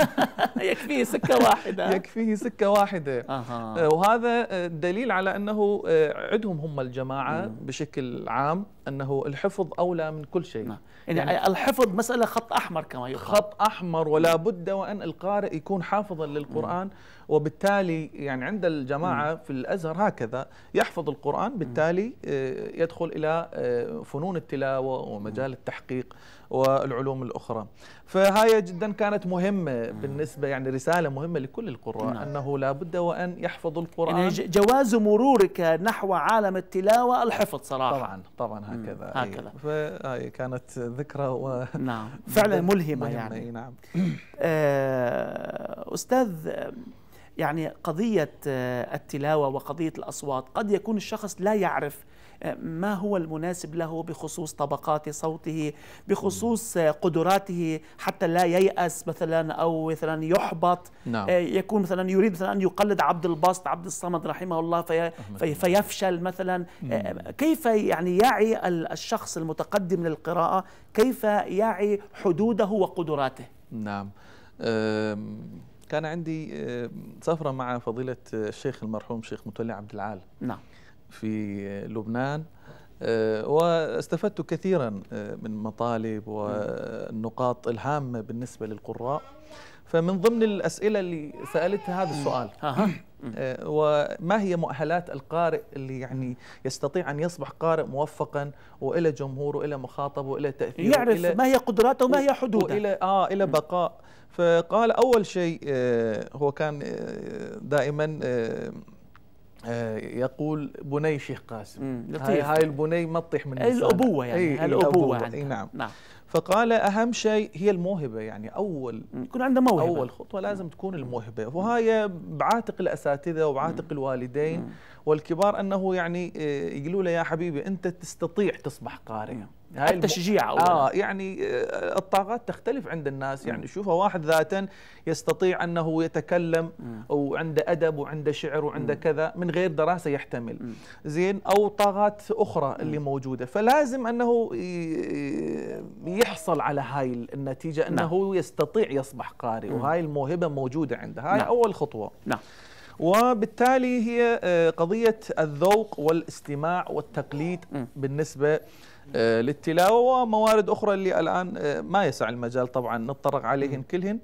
يكفيه سكه واحده يكفيه سكه واحده آه وهذا آه، دليل على انه آه، عندهم هم الجماعه بشكل عام انه الحفظ اولى من كل شيء نعم يعني, يعني الحفظ مسألة خط أحمر كما يقال خط أحمر ولا بد وأن القارئ يكون حافظا للقرآن مم. وبالتالي يعني عند الجماعة مم. في الأزهر هكذا يحفظ القرآن بالتالي آه، يدخل إلى آه، فنون التلاوة ومجال التحقيق والعلوم الاخرى فهاي جدا كانت مهمه بالنسبه يعني رساله مهمه لكل القراء نعم. انه لابد وان يحفظوا القران يعني جواز مرورك نحو عالم التلاوه الحفظ صراحه طبعا طبعا هكذا هكذا فهي كانت ذكرى و نعم فعلا ملهمه, ملهمة يعني نعم آه، استاذ يعني قضية آه، التلاوة وقضية الأصوات قد يكون الشخص لا يعرف ما هو المناسب له بخصوص طبقات صوته بخصوص قدراته حتى لا ييأس مثلا أو مثلا يحبط نعم. آه، يكون مثلا يريد مثلا أن يقلد عبد الباسط عبد الصمد رحمه الله في فيفشل مثلا آه، كيف يعني يعي الشخص المتقدم للقراءة كيف يعي حدوده وقدراته نعم كان عندي سفرة مع فضيلة الشيخ المرحوم الشيخ متولي عبد العال نعم في لبنان آه، واستفدت كثيرا آه، من مطالب والنقاط الهامة بالنسبة للقراء فمن ضمن الأسئلة اللي سألتها هذا السؤال آه، وما هي مؤهلات القارئ اللي يعني يستطيع أن يصبح قارئ موفقا وإلى جمهور وإلى مخاطب وإلى تأثير يعرف وإلى ما هي قدراته وما هي حدوده وإلى آه إلى بقاء فقال أول شيء هو كان دائما آه، يقول بني شيخ قاسم هاي, هاي البني ما تطيح من الابوه يعني أي الابوه, الأبوة أي نعم. نعم فقال اهم شيء هي الموهبه يعني اول يكون عنده موهبه اول خطوه لازم تكون الموهبه وهي بعاتق الاساتذه وبعاتق الوالدين والكبار انه يعني آه، يقولوا له يا حبيبي انت تستطيع تصبح قارئ التشجيع أولا. اه يعني آه، الطاقات تختلف عند الناس يعني شوفه واحد ذاتا يستطيع انه يتكلم وعنده ادب وعنده شعر وعنده كذا من غير دراسه يحتمل زين او طاقات اخرى اللي موجوده فلازم انه يحصل على هاي النتيجه انه نعم. يستطيع يصبح قارئ وهاي الموهبه موجوده عنده هاي نعم. اول خطوه نعم وبالتالي هي آه، قضية الذوق والاستماع والتقليد م. بالنسبة آه، للتلاوه وموارد اخرى اللي الان آه، ما يسع المجال طبعا نتطرق عليهن كلهن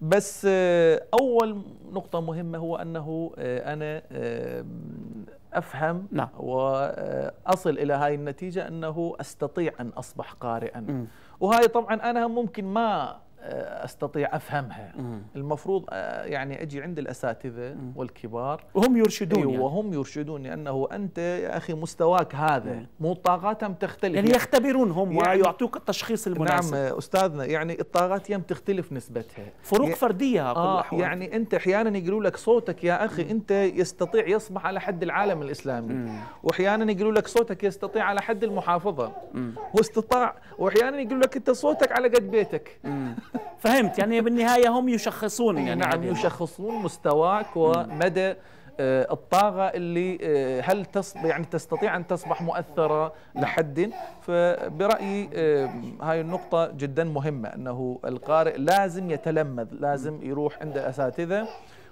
بس آه، اول نقطه مهمه هو انه انا افهم نعم. واصل الى هاي النتيجه انه استطيع ان اصبح قارئا م. وهاي طبعا انا ممكن ما آه، استطيع افهمها مم. المفروض آه، يعني اجي عند الاساتذه مم. والكبار وهم يرشدوني أيوة يعني. وهم يرشدوني لانه انت يا اخي مستواك هذا مو طاقاتهم تختلف يعني, يعني يختبرونهم يعني ويعطوك التشخيص المناسب نعم آه، استاذنا يعني الطاقات يم تختلف نسبتها فروق يعني فرديه آه يعني انت احيانا يقولوا لك صوتك يا اخي مم. انت يستطيع يصبح على حد العالم الاسلامي واحيانا يقولوا لك صوتك يستطيع على حد المحافظه مم. واستطاع واحيانا يقولوا لك انت صوتك على قد بيتك مم. فهمت يعني بالنهايه هم يشخصون يعني نعم يشخصون مستواك ومدى آه، الطاقة اللي آه، هل تصب يعني تستطيع أن تصبح مؤثرة لحد فبرأيي آه، هاي النقطة جدا مهمة أنه القارئ لازم يتلمذ لازم يروح عند أساتذة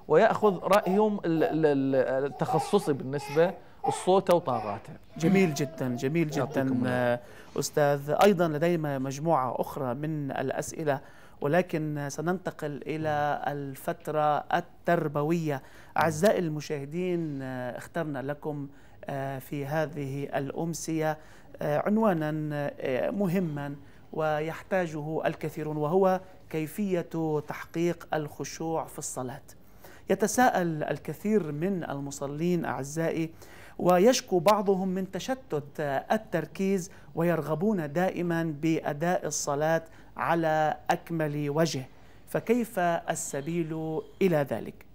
ويأخذ رأيهم التخصصي بالنسبة الصوت وطاقاته جميل جدا جميل جدا أستاذ أيضا لدينا مجموعة أخرى من الأسئلة ولكن سننتقل إلى الفترة التربوية أعزائي المشاهدين اخترنا لكم آه، في هذه الأمسية آه، عنوانا آه، مهما ويحتاجه الكثيرون وهو كيفية تحقيق الخشوع في الصلاة يتساءل الكثير من المصلين أعزائي ويشكو بعضهم من تشتت التركيز ويرغبون دائما بأداء الصلاة على أكمل وجه فكيف السبيل إلى ذلك؟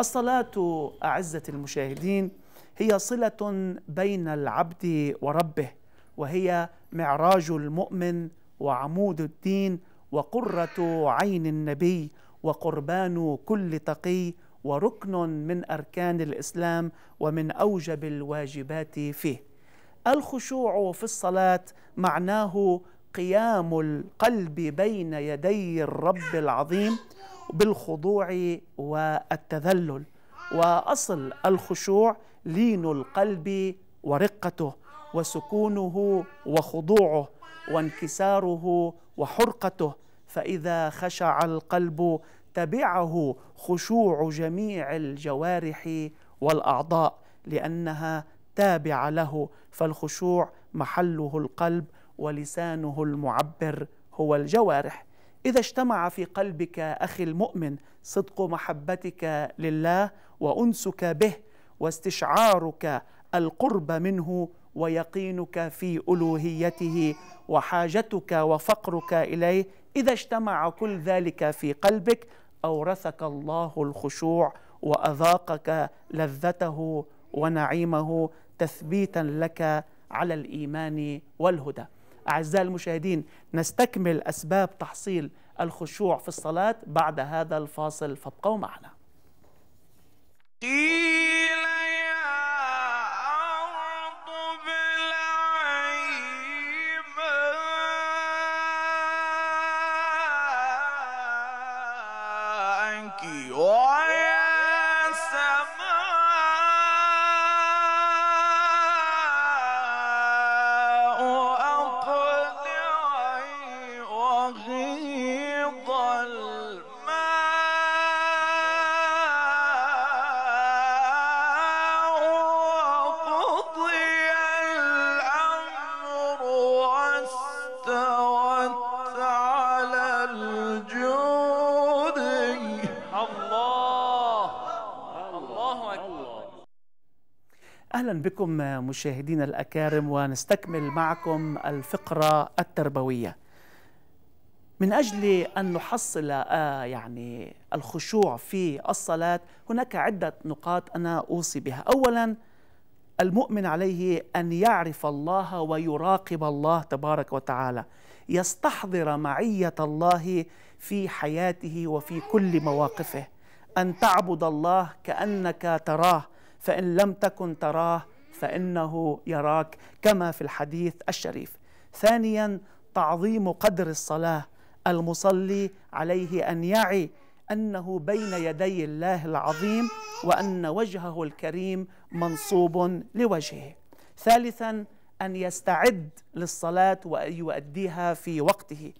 الصلاة أعزة المشاهدين هي صلة بين العبد وربه وهي معراج المؤمن وعمود الدين وقرة عين النبي وقربان كل تقي وركن من أركان الإسلام ومن أوجب الواجبات فيه الخشوع في الصلاة معناه قيام القلب بين يدي الرب العظيم بالخضوع والتذلل واصل الخشوع لين القلب ورقته وسكونه وخضوعه وانكساره وحرقته فاذا خشع القلب تبعه خشوع جميع الجوارح والاعضاء لانها تابعه له فالخشوع محله القلب ولسانه المعبر هو الجوارح إذا اجتمع في قلبك أخي المؤمن صدق محبتك لله وأنسك به واستشعارك القرب منه ويقينك في ألوهيته وحاجتك وفقرك إليه إذا اجتمع كل ذلك في قلبك أورثك الله الخشوع وأذاقك لذته ونعيمه تثبيتا لك على الإيمان والهدى أعزائي المشاهدين نستكمل أسباب تحصيل الخشوع في الصلاة بعد هذا الفاصل فابقوا معنا اهلا بكم مشاهدينا الاكارم ونستكمل معكم الفقره التربويه. من اجل ان نحصل آه، يعني الخشوع في الصلاه هناك عده نقاط انا اوصي بها، اولا المؤمن عليه ان يعرف الله ويراقب الله تبارك وتعالى، يستحضر معيه الله في حياته وفي كل مواقفه، ان تعبد الله كانك تراه فإن لم تكن تراه فإنه يراك كما في الحديث الشريف ثانيا تعظيم قدر الصلاة المصلي عليه أن يعي أنه بين يدي الله العظيم وأن وجهه الكريم منصوب لوجهه ثالثا أن يستعد للصلاة وأن يؤديها في وقته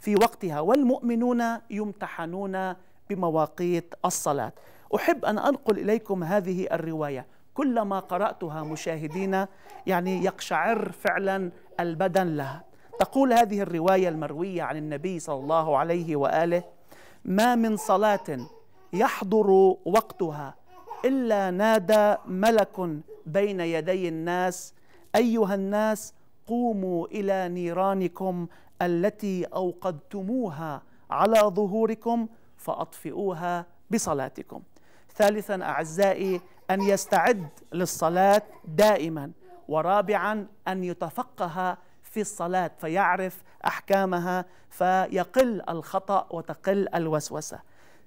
في وقتها والمؤمنون يمتحنون بمواقيت الصلاة أحب أن أنقل إليكم هذه الرواية كلما قرأتها مشاهدينا يعني يقشعر فعلا البدن لها تقول هذه الرواية المروية عن النبي صلى الله عليه وآله ما من صلاة يحضر وقتها إلا نادى ملك بين يدي الناس أيها الناس قوموا إلى نيرانكم التي أوقدتموها على ظهوركم فأطفئوها بصلاتكم ثالثا أعزائي أن يستعد للصلاة دائما ورابعا أن يتفقه في الصلاة فيعرف أحكامها فيقل الخطأ وتقل الوسوسة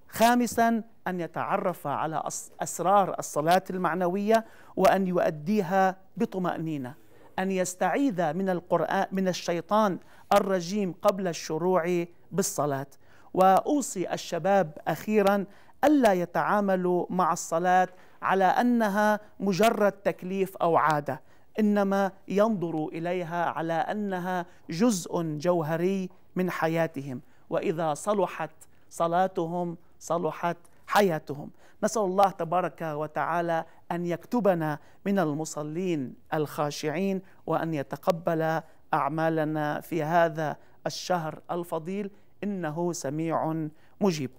خامسا أن يتعرف على أسرار الصلاة المعنوية وأن يؤديها بطمأنينة أن يستعيذ من القرآن من الشيطان الرجيم قبل الشروع بالصلاة وأوصي الشباب أخيرا ألا يتعاملوا مع الصلاة على أنها مجرد تكليف أو عادة إنما ينظروا إليها على أنها جزء جوهري من حياتهم وإذا صلحت صلاتهم صلحت حياتهم نسأل الله تبارك وتعالى أن يكتبنا من المصلين الخاشعين وأن يتقبل أعمالنا في هذا الشهر الفضيل إنه سميع مجيب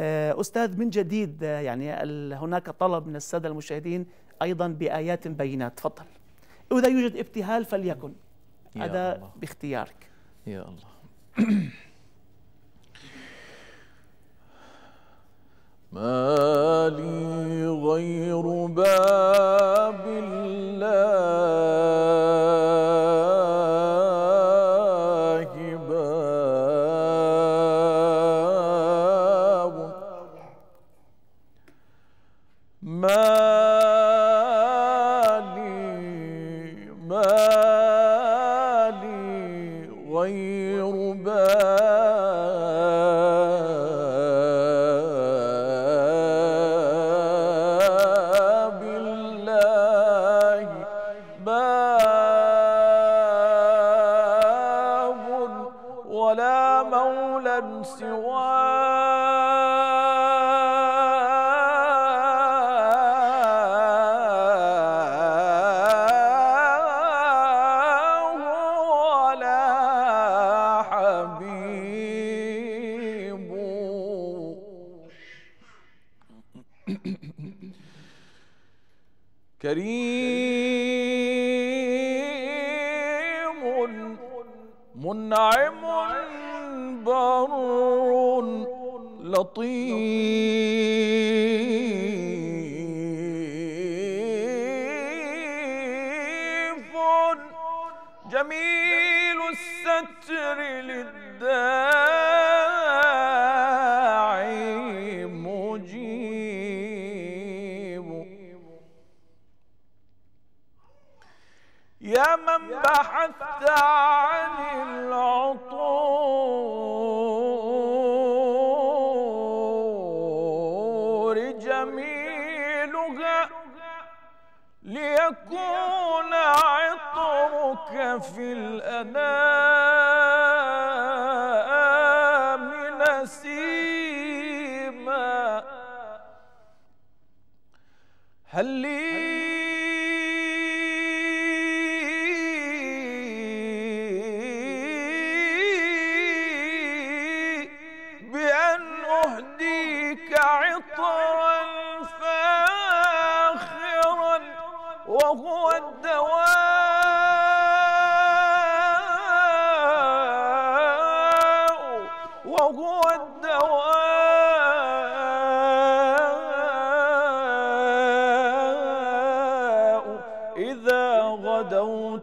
آه، أستاذ من جديد آه، يعني هناك طلب من السادة المشاهدين أيضا بآيات بينات تفضل وإذا يوجد ابتهال فليكن هذا باختيارك يا الله ما لي غير باب الله Senhor.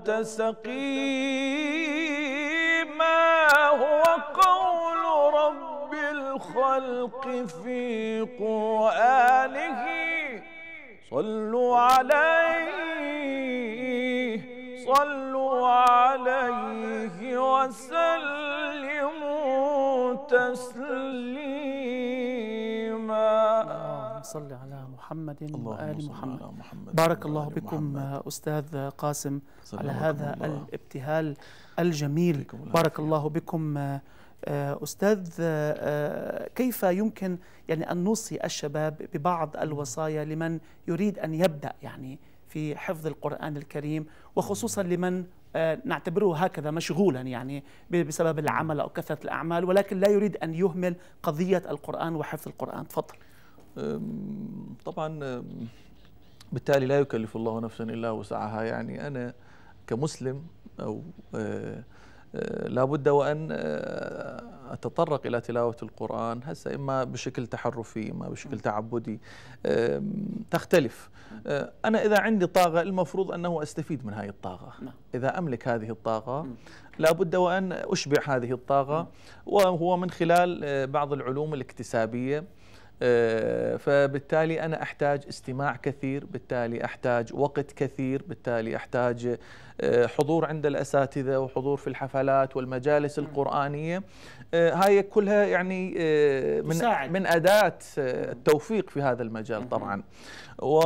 سقيما هو قول رب الخلق في قرآنه صلوا عليه صلوا عليه وسلموا تسليما اللهم صل عليه محمد وآل محمد. محمد بارك الله بكم محمد. آه، أستاذ قاسم على هذا الله. الابتهال الجميل بارك الله بكم آه، آه، أستاذ كيف يمكن يعني أن نوصي الشباب ببعض الوصايا لمن يريد أن يبدأ يعني في حفظ القرآن الكريم وخصوصا لمن نعتبره هكذا مشغولا يعني بسبب العمل أو كثرة الأعمال ولكن لا يريد أن يهمل قضية القرآن وحفظ القرآن تفضل طبعا بالتالي لا يكلف الله نفسا الا وسعها يعني انا كمسلم او أه، أه، لابد وان أه، اتطرق الى تلاوه القران هسه اما بشكل تحرفي اما بشكل تعبدي تختلف انا اذا عندي طاقه المفروض انه استفيد من هذه الطاقه نعم. اذا املك هذه الطاقه لابد وان اشبع هذه الطاقه وهو من خلال بعض العلوم الاكتسابيه آه، فبالتالي أنا أحتاج استماع كثير بالتالي أحتاج وقت كثير بالتالي أحتاج آه، حضور عند الأساتذة وحضور في الحفلات والمجالس القرآنية آه، هاي كلها يعني من من أداة التوفيق في هذا المجال طبعا و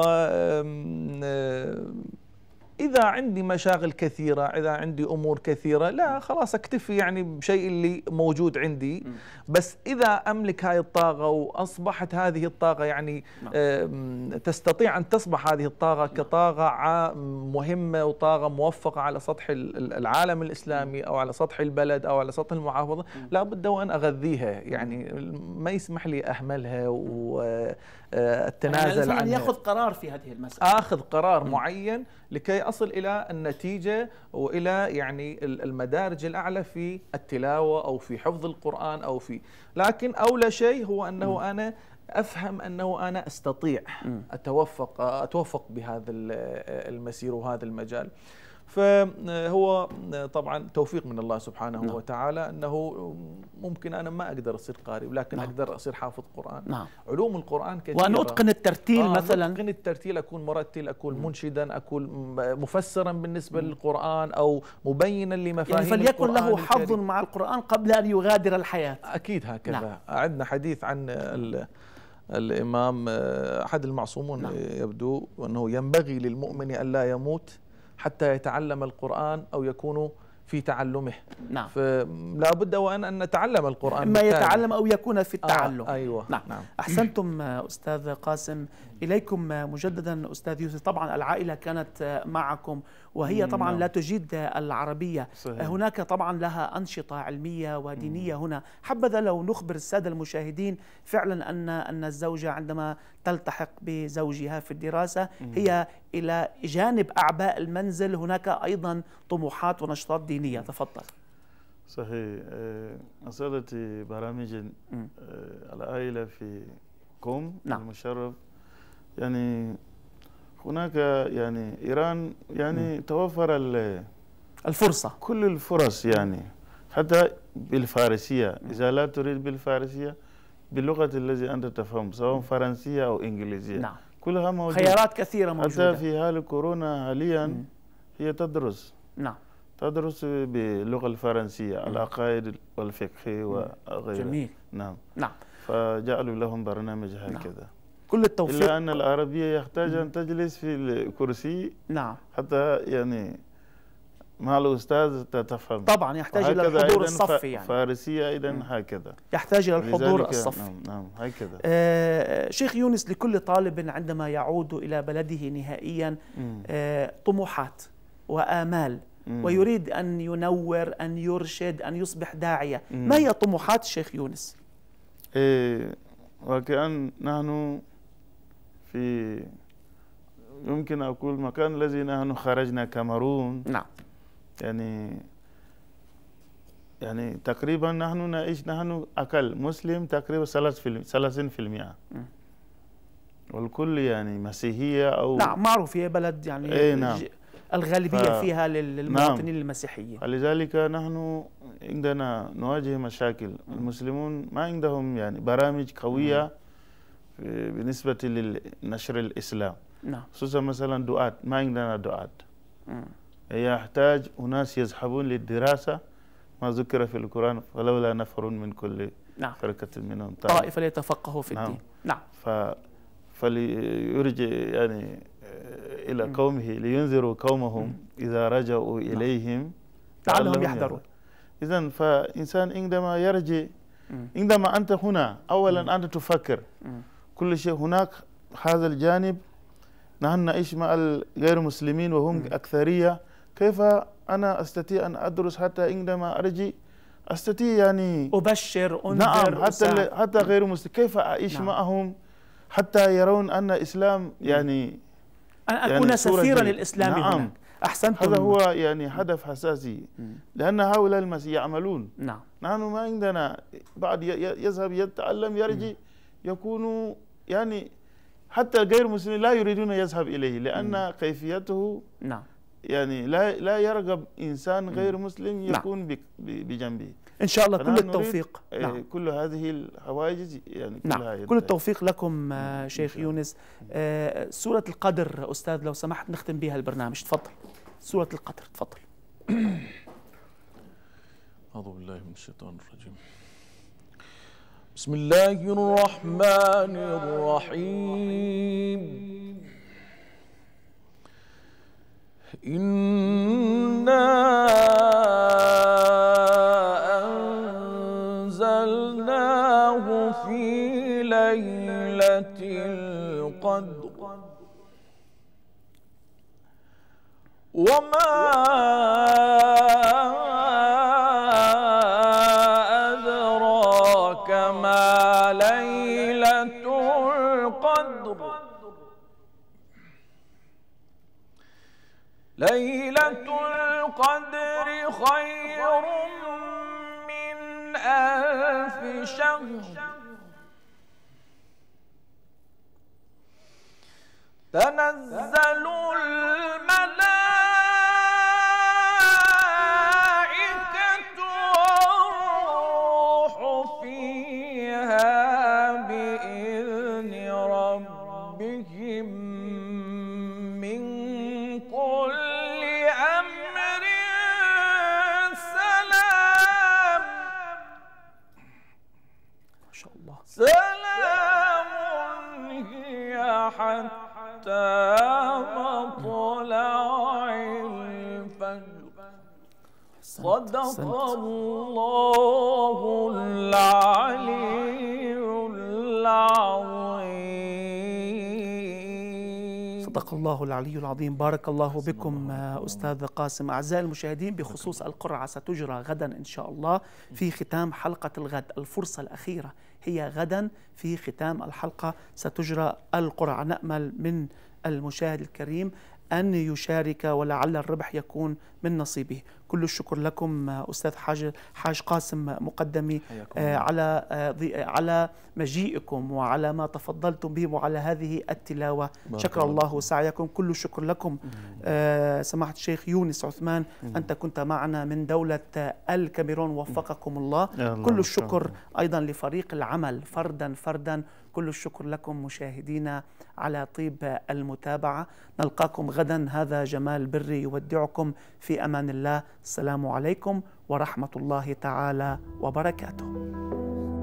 اذا عندي مشاغل كثيره اذا عندي امور كثيره لا خلاص اكتفي يعني بشيء اللي موجود عندي بس اذا املك هاي الطاقه واصبحت هذه الطاقه يعني نعم. تستطيع ان تصبح هذه الطاقه نعم. كطاقه مهمه وطاقه موفقه على سطح العالم الاسلامي او على سطح البلد او على سطح المحافظه لابد وان اغذيها يعني ما يسمح لي اهملها والتنازل آه، يعني عنها ياخذ قرار في هذه المساله اخذ قرار معين لكي اصل الى النتيجه والى يعني المدارج الاعلى في التلاوه او في حفظ القران او في لكن اولى شيء هو انه م. انا افهم انه انا استطيع م. اتوفق اتوفق بهذا المسير وهذا المجال فهو طبعا توفيق من الله سبحانه نعم. وتعالى انه ممكن انا ما اقدر اصير قارئ ولكن نعم. اقدر اصير حافظ قران نعم. علوم القران كثيره وان اتقن الترتيل آه مثلا اتقن الترتيل اكون مرتل اكون منشدا اكون مفسرا بالنسبه للقران او مبينا لمفاهيم يعني فليكن له حظ مع القران قبل ان يغادر الحياه اكيد هكذا نعم. عندنا حديث عن الامام آه، احد المعصومون نعم. يبدو انه ينبغي للمؤمن ان لا يموت حتى يتعلم القرآن أو يكون في تعلمه نعم لا بد وان ان نتعلم القران ما يتعلم او يكون في آه، التعلم آه. ايوه نعم. نعم احسنتم استاذ قاسم إليكم مجددا أستاذ يوسف طبعا العائلة كانت معكم وهي طبعا نعم. لا تجيد العربية صحيح. هناك طبعا لها أنشطة علمية ودينية هنا حبذا لو نخبر السادة المشاهدين فعلا أن أن الزوجة عندما تلتحق بزوجها في الدراسة هي إلى جانب أعباء المنزل هناك أيضا طموحات ونشاطات دينية تفضل صحيح آه، أصدت برامج آه، العائلة في كم نعم. المشرف يعني هناك يعني إيران يعني م. توفر الفرصة كل الفرص يعني حتى بالفارسية م. إذا لا تريد بالفارسية باللغة التي أنت تفهم سواء فرنسية أو إنجليزية نعم. كلها موجودة خيارات كثيرة موجودة حتى في حال كورونا حاليا م. هي تدرس نعم تدرس باللغة الفرنسية العقائد والفقه وغيره جميل نعم نعم فجعلوا لهم برنامج هكذا نعم. كل التوفيق إلا أن العربية يحتاج أن تجلس في الكرسي نعم حتى يعني مع الأستاذ تتفهم طبعا يحتاج إلى الحضور الصفي يعني فارسية أيضا نعم. هكذا يحتاج إلى الحضور الصفي نعم, نعم هكذا آه شيخ يونس لكل طالب عندما يعود إلى بلده نهائيا آه طموحات وآمال ويريد أن ينور أن يرشد أن يصبح داعية ما هي طموحات الشيخ يونس؟ إيه وكأن نحن في يمكن أقول مكان الذي نحن خرجنا كامرون نعم يعني يعني تقريبا نحن نعيش نحن أقل مسلم تقريبا 30% والكل يعني مسيحية أو نعم معروف هي بلد يعني ايه نعم. الغالبية ف... فيها نعم. للمواطنين نعم. المسيحيين لذلك نحن عندنا نواجه مشاكل المسلمون ما عندهم يعني برامج قوية مم. آه، بالنسبة لنشر الإسلام نعم خصوصا مثلا دعاة ما عندنا نعم دعاة يحتاج أناس يذهبون للدراسة ما ذكر في القرآن ولولا نفر من كل نعم. فرقة منهم طيب. طائفة ليتفقهوا في نعم. الدين نعم ف... فليرجع يعني آه، إلى م. قومه لينذروا قومهم م. إذا رجعوا نعم. إليهم لعلهم يحذروا إذا فإنسان عندما يرجع عندما أنت هنا أولا أنت تفكر كل شيء هناك هذا الجانب نحن نعيش مع الغير مسلمين وهم م. أكثرية كيف أنا أستطيع أن أدرس حتى عندما أرجع أستطيع يعني أبشر أنذر نعم حتى, حتى غير مسلم كيف أعيش نعم. معهم حتى يرون أن الإسلام يعني أن أكون يعني سفيرا للإسلام نعم. هناك أحسنت هذا هو يعني هدف أساسي لأن هؤلاء المسيح يعملون نعم نحن ما عندنا بعد يذهب يتعلم يرجع يكون يعني حتى غير المسلمين لا يريدون يذهب إليه لأن م. كيفيته نعم يعني لا لا يرغب انسان غير مسلم نعم. يكون نعم. بجنبه ان شاء الله كل التوفيق إيه، نعم. كل هذه الحواجز يعني نعم. كلها كل التوفيق لكم آه، شيخ يونس آه، سوره القدر استاذ لو سمحت نختم بها البرنامج تفضل سوره القدر تفضل اعوذ بالله من الشيطان الرجيم بسم الله الرحمن الرحيم إنا أنزلناه في ليلة القدر وما ليلة القدر خير من ألف شهر تنزل الملائكة مطلع الفجر صدق الله العلي العظيم صدق الله العلي العظيم بارك الله بكم أستاذ قاسم أعزائي المشاهدين بخصوص القرعة ستجرى غدا إن شاء الله في ختام حلقة الغد الفرصة الأخيرة هي غدا في ختام الحلقة ستجرى القرعة نأمل من المشاهد الكريم أن يشارك ولعل الربح يكون من نصيبه كل الشكر لكم أستاذ حاج, حاج قاسم مقدمي آه، على آه، على مجيئكم وعلى ما تفضلتم به وعلى هذه التلاوة شكر الله سعيكم كل الشكر لكم آه، سماحة الشيخ يونس عثمان أنت كنت معنا من دولة الكاميرون وفقكم الله كل الشكر أيضا لفريق العمل فردا فردا كل الشكر لكم مشاهدينا على طيب المتابعة نلقاكم غدا هذا جمال بري يودعكم في أمان الله السلام عليكم ورحمة الله تعالى وبركاته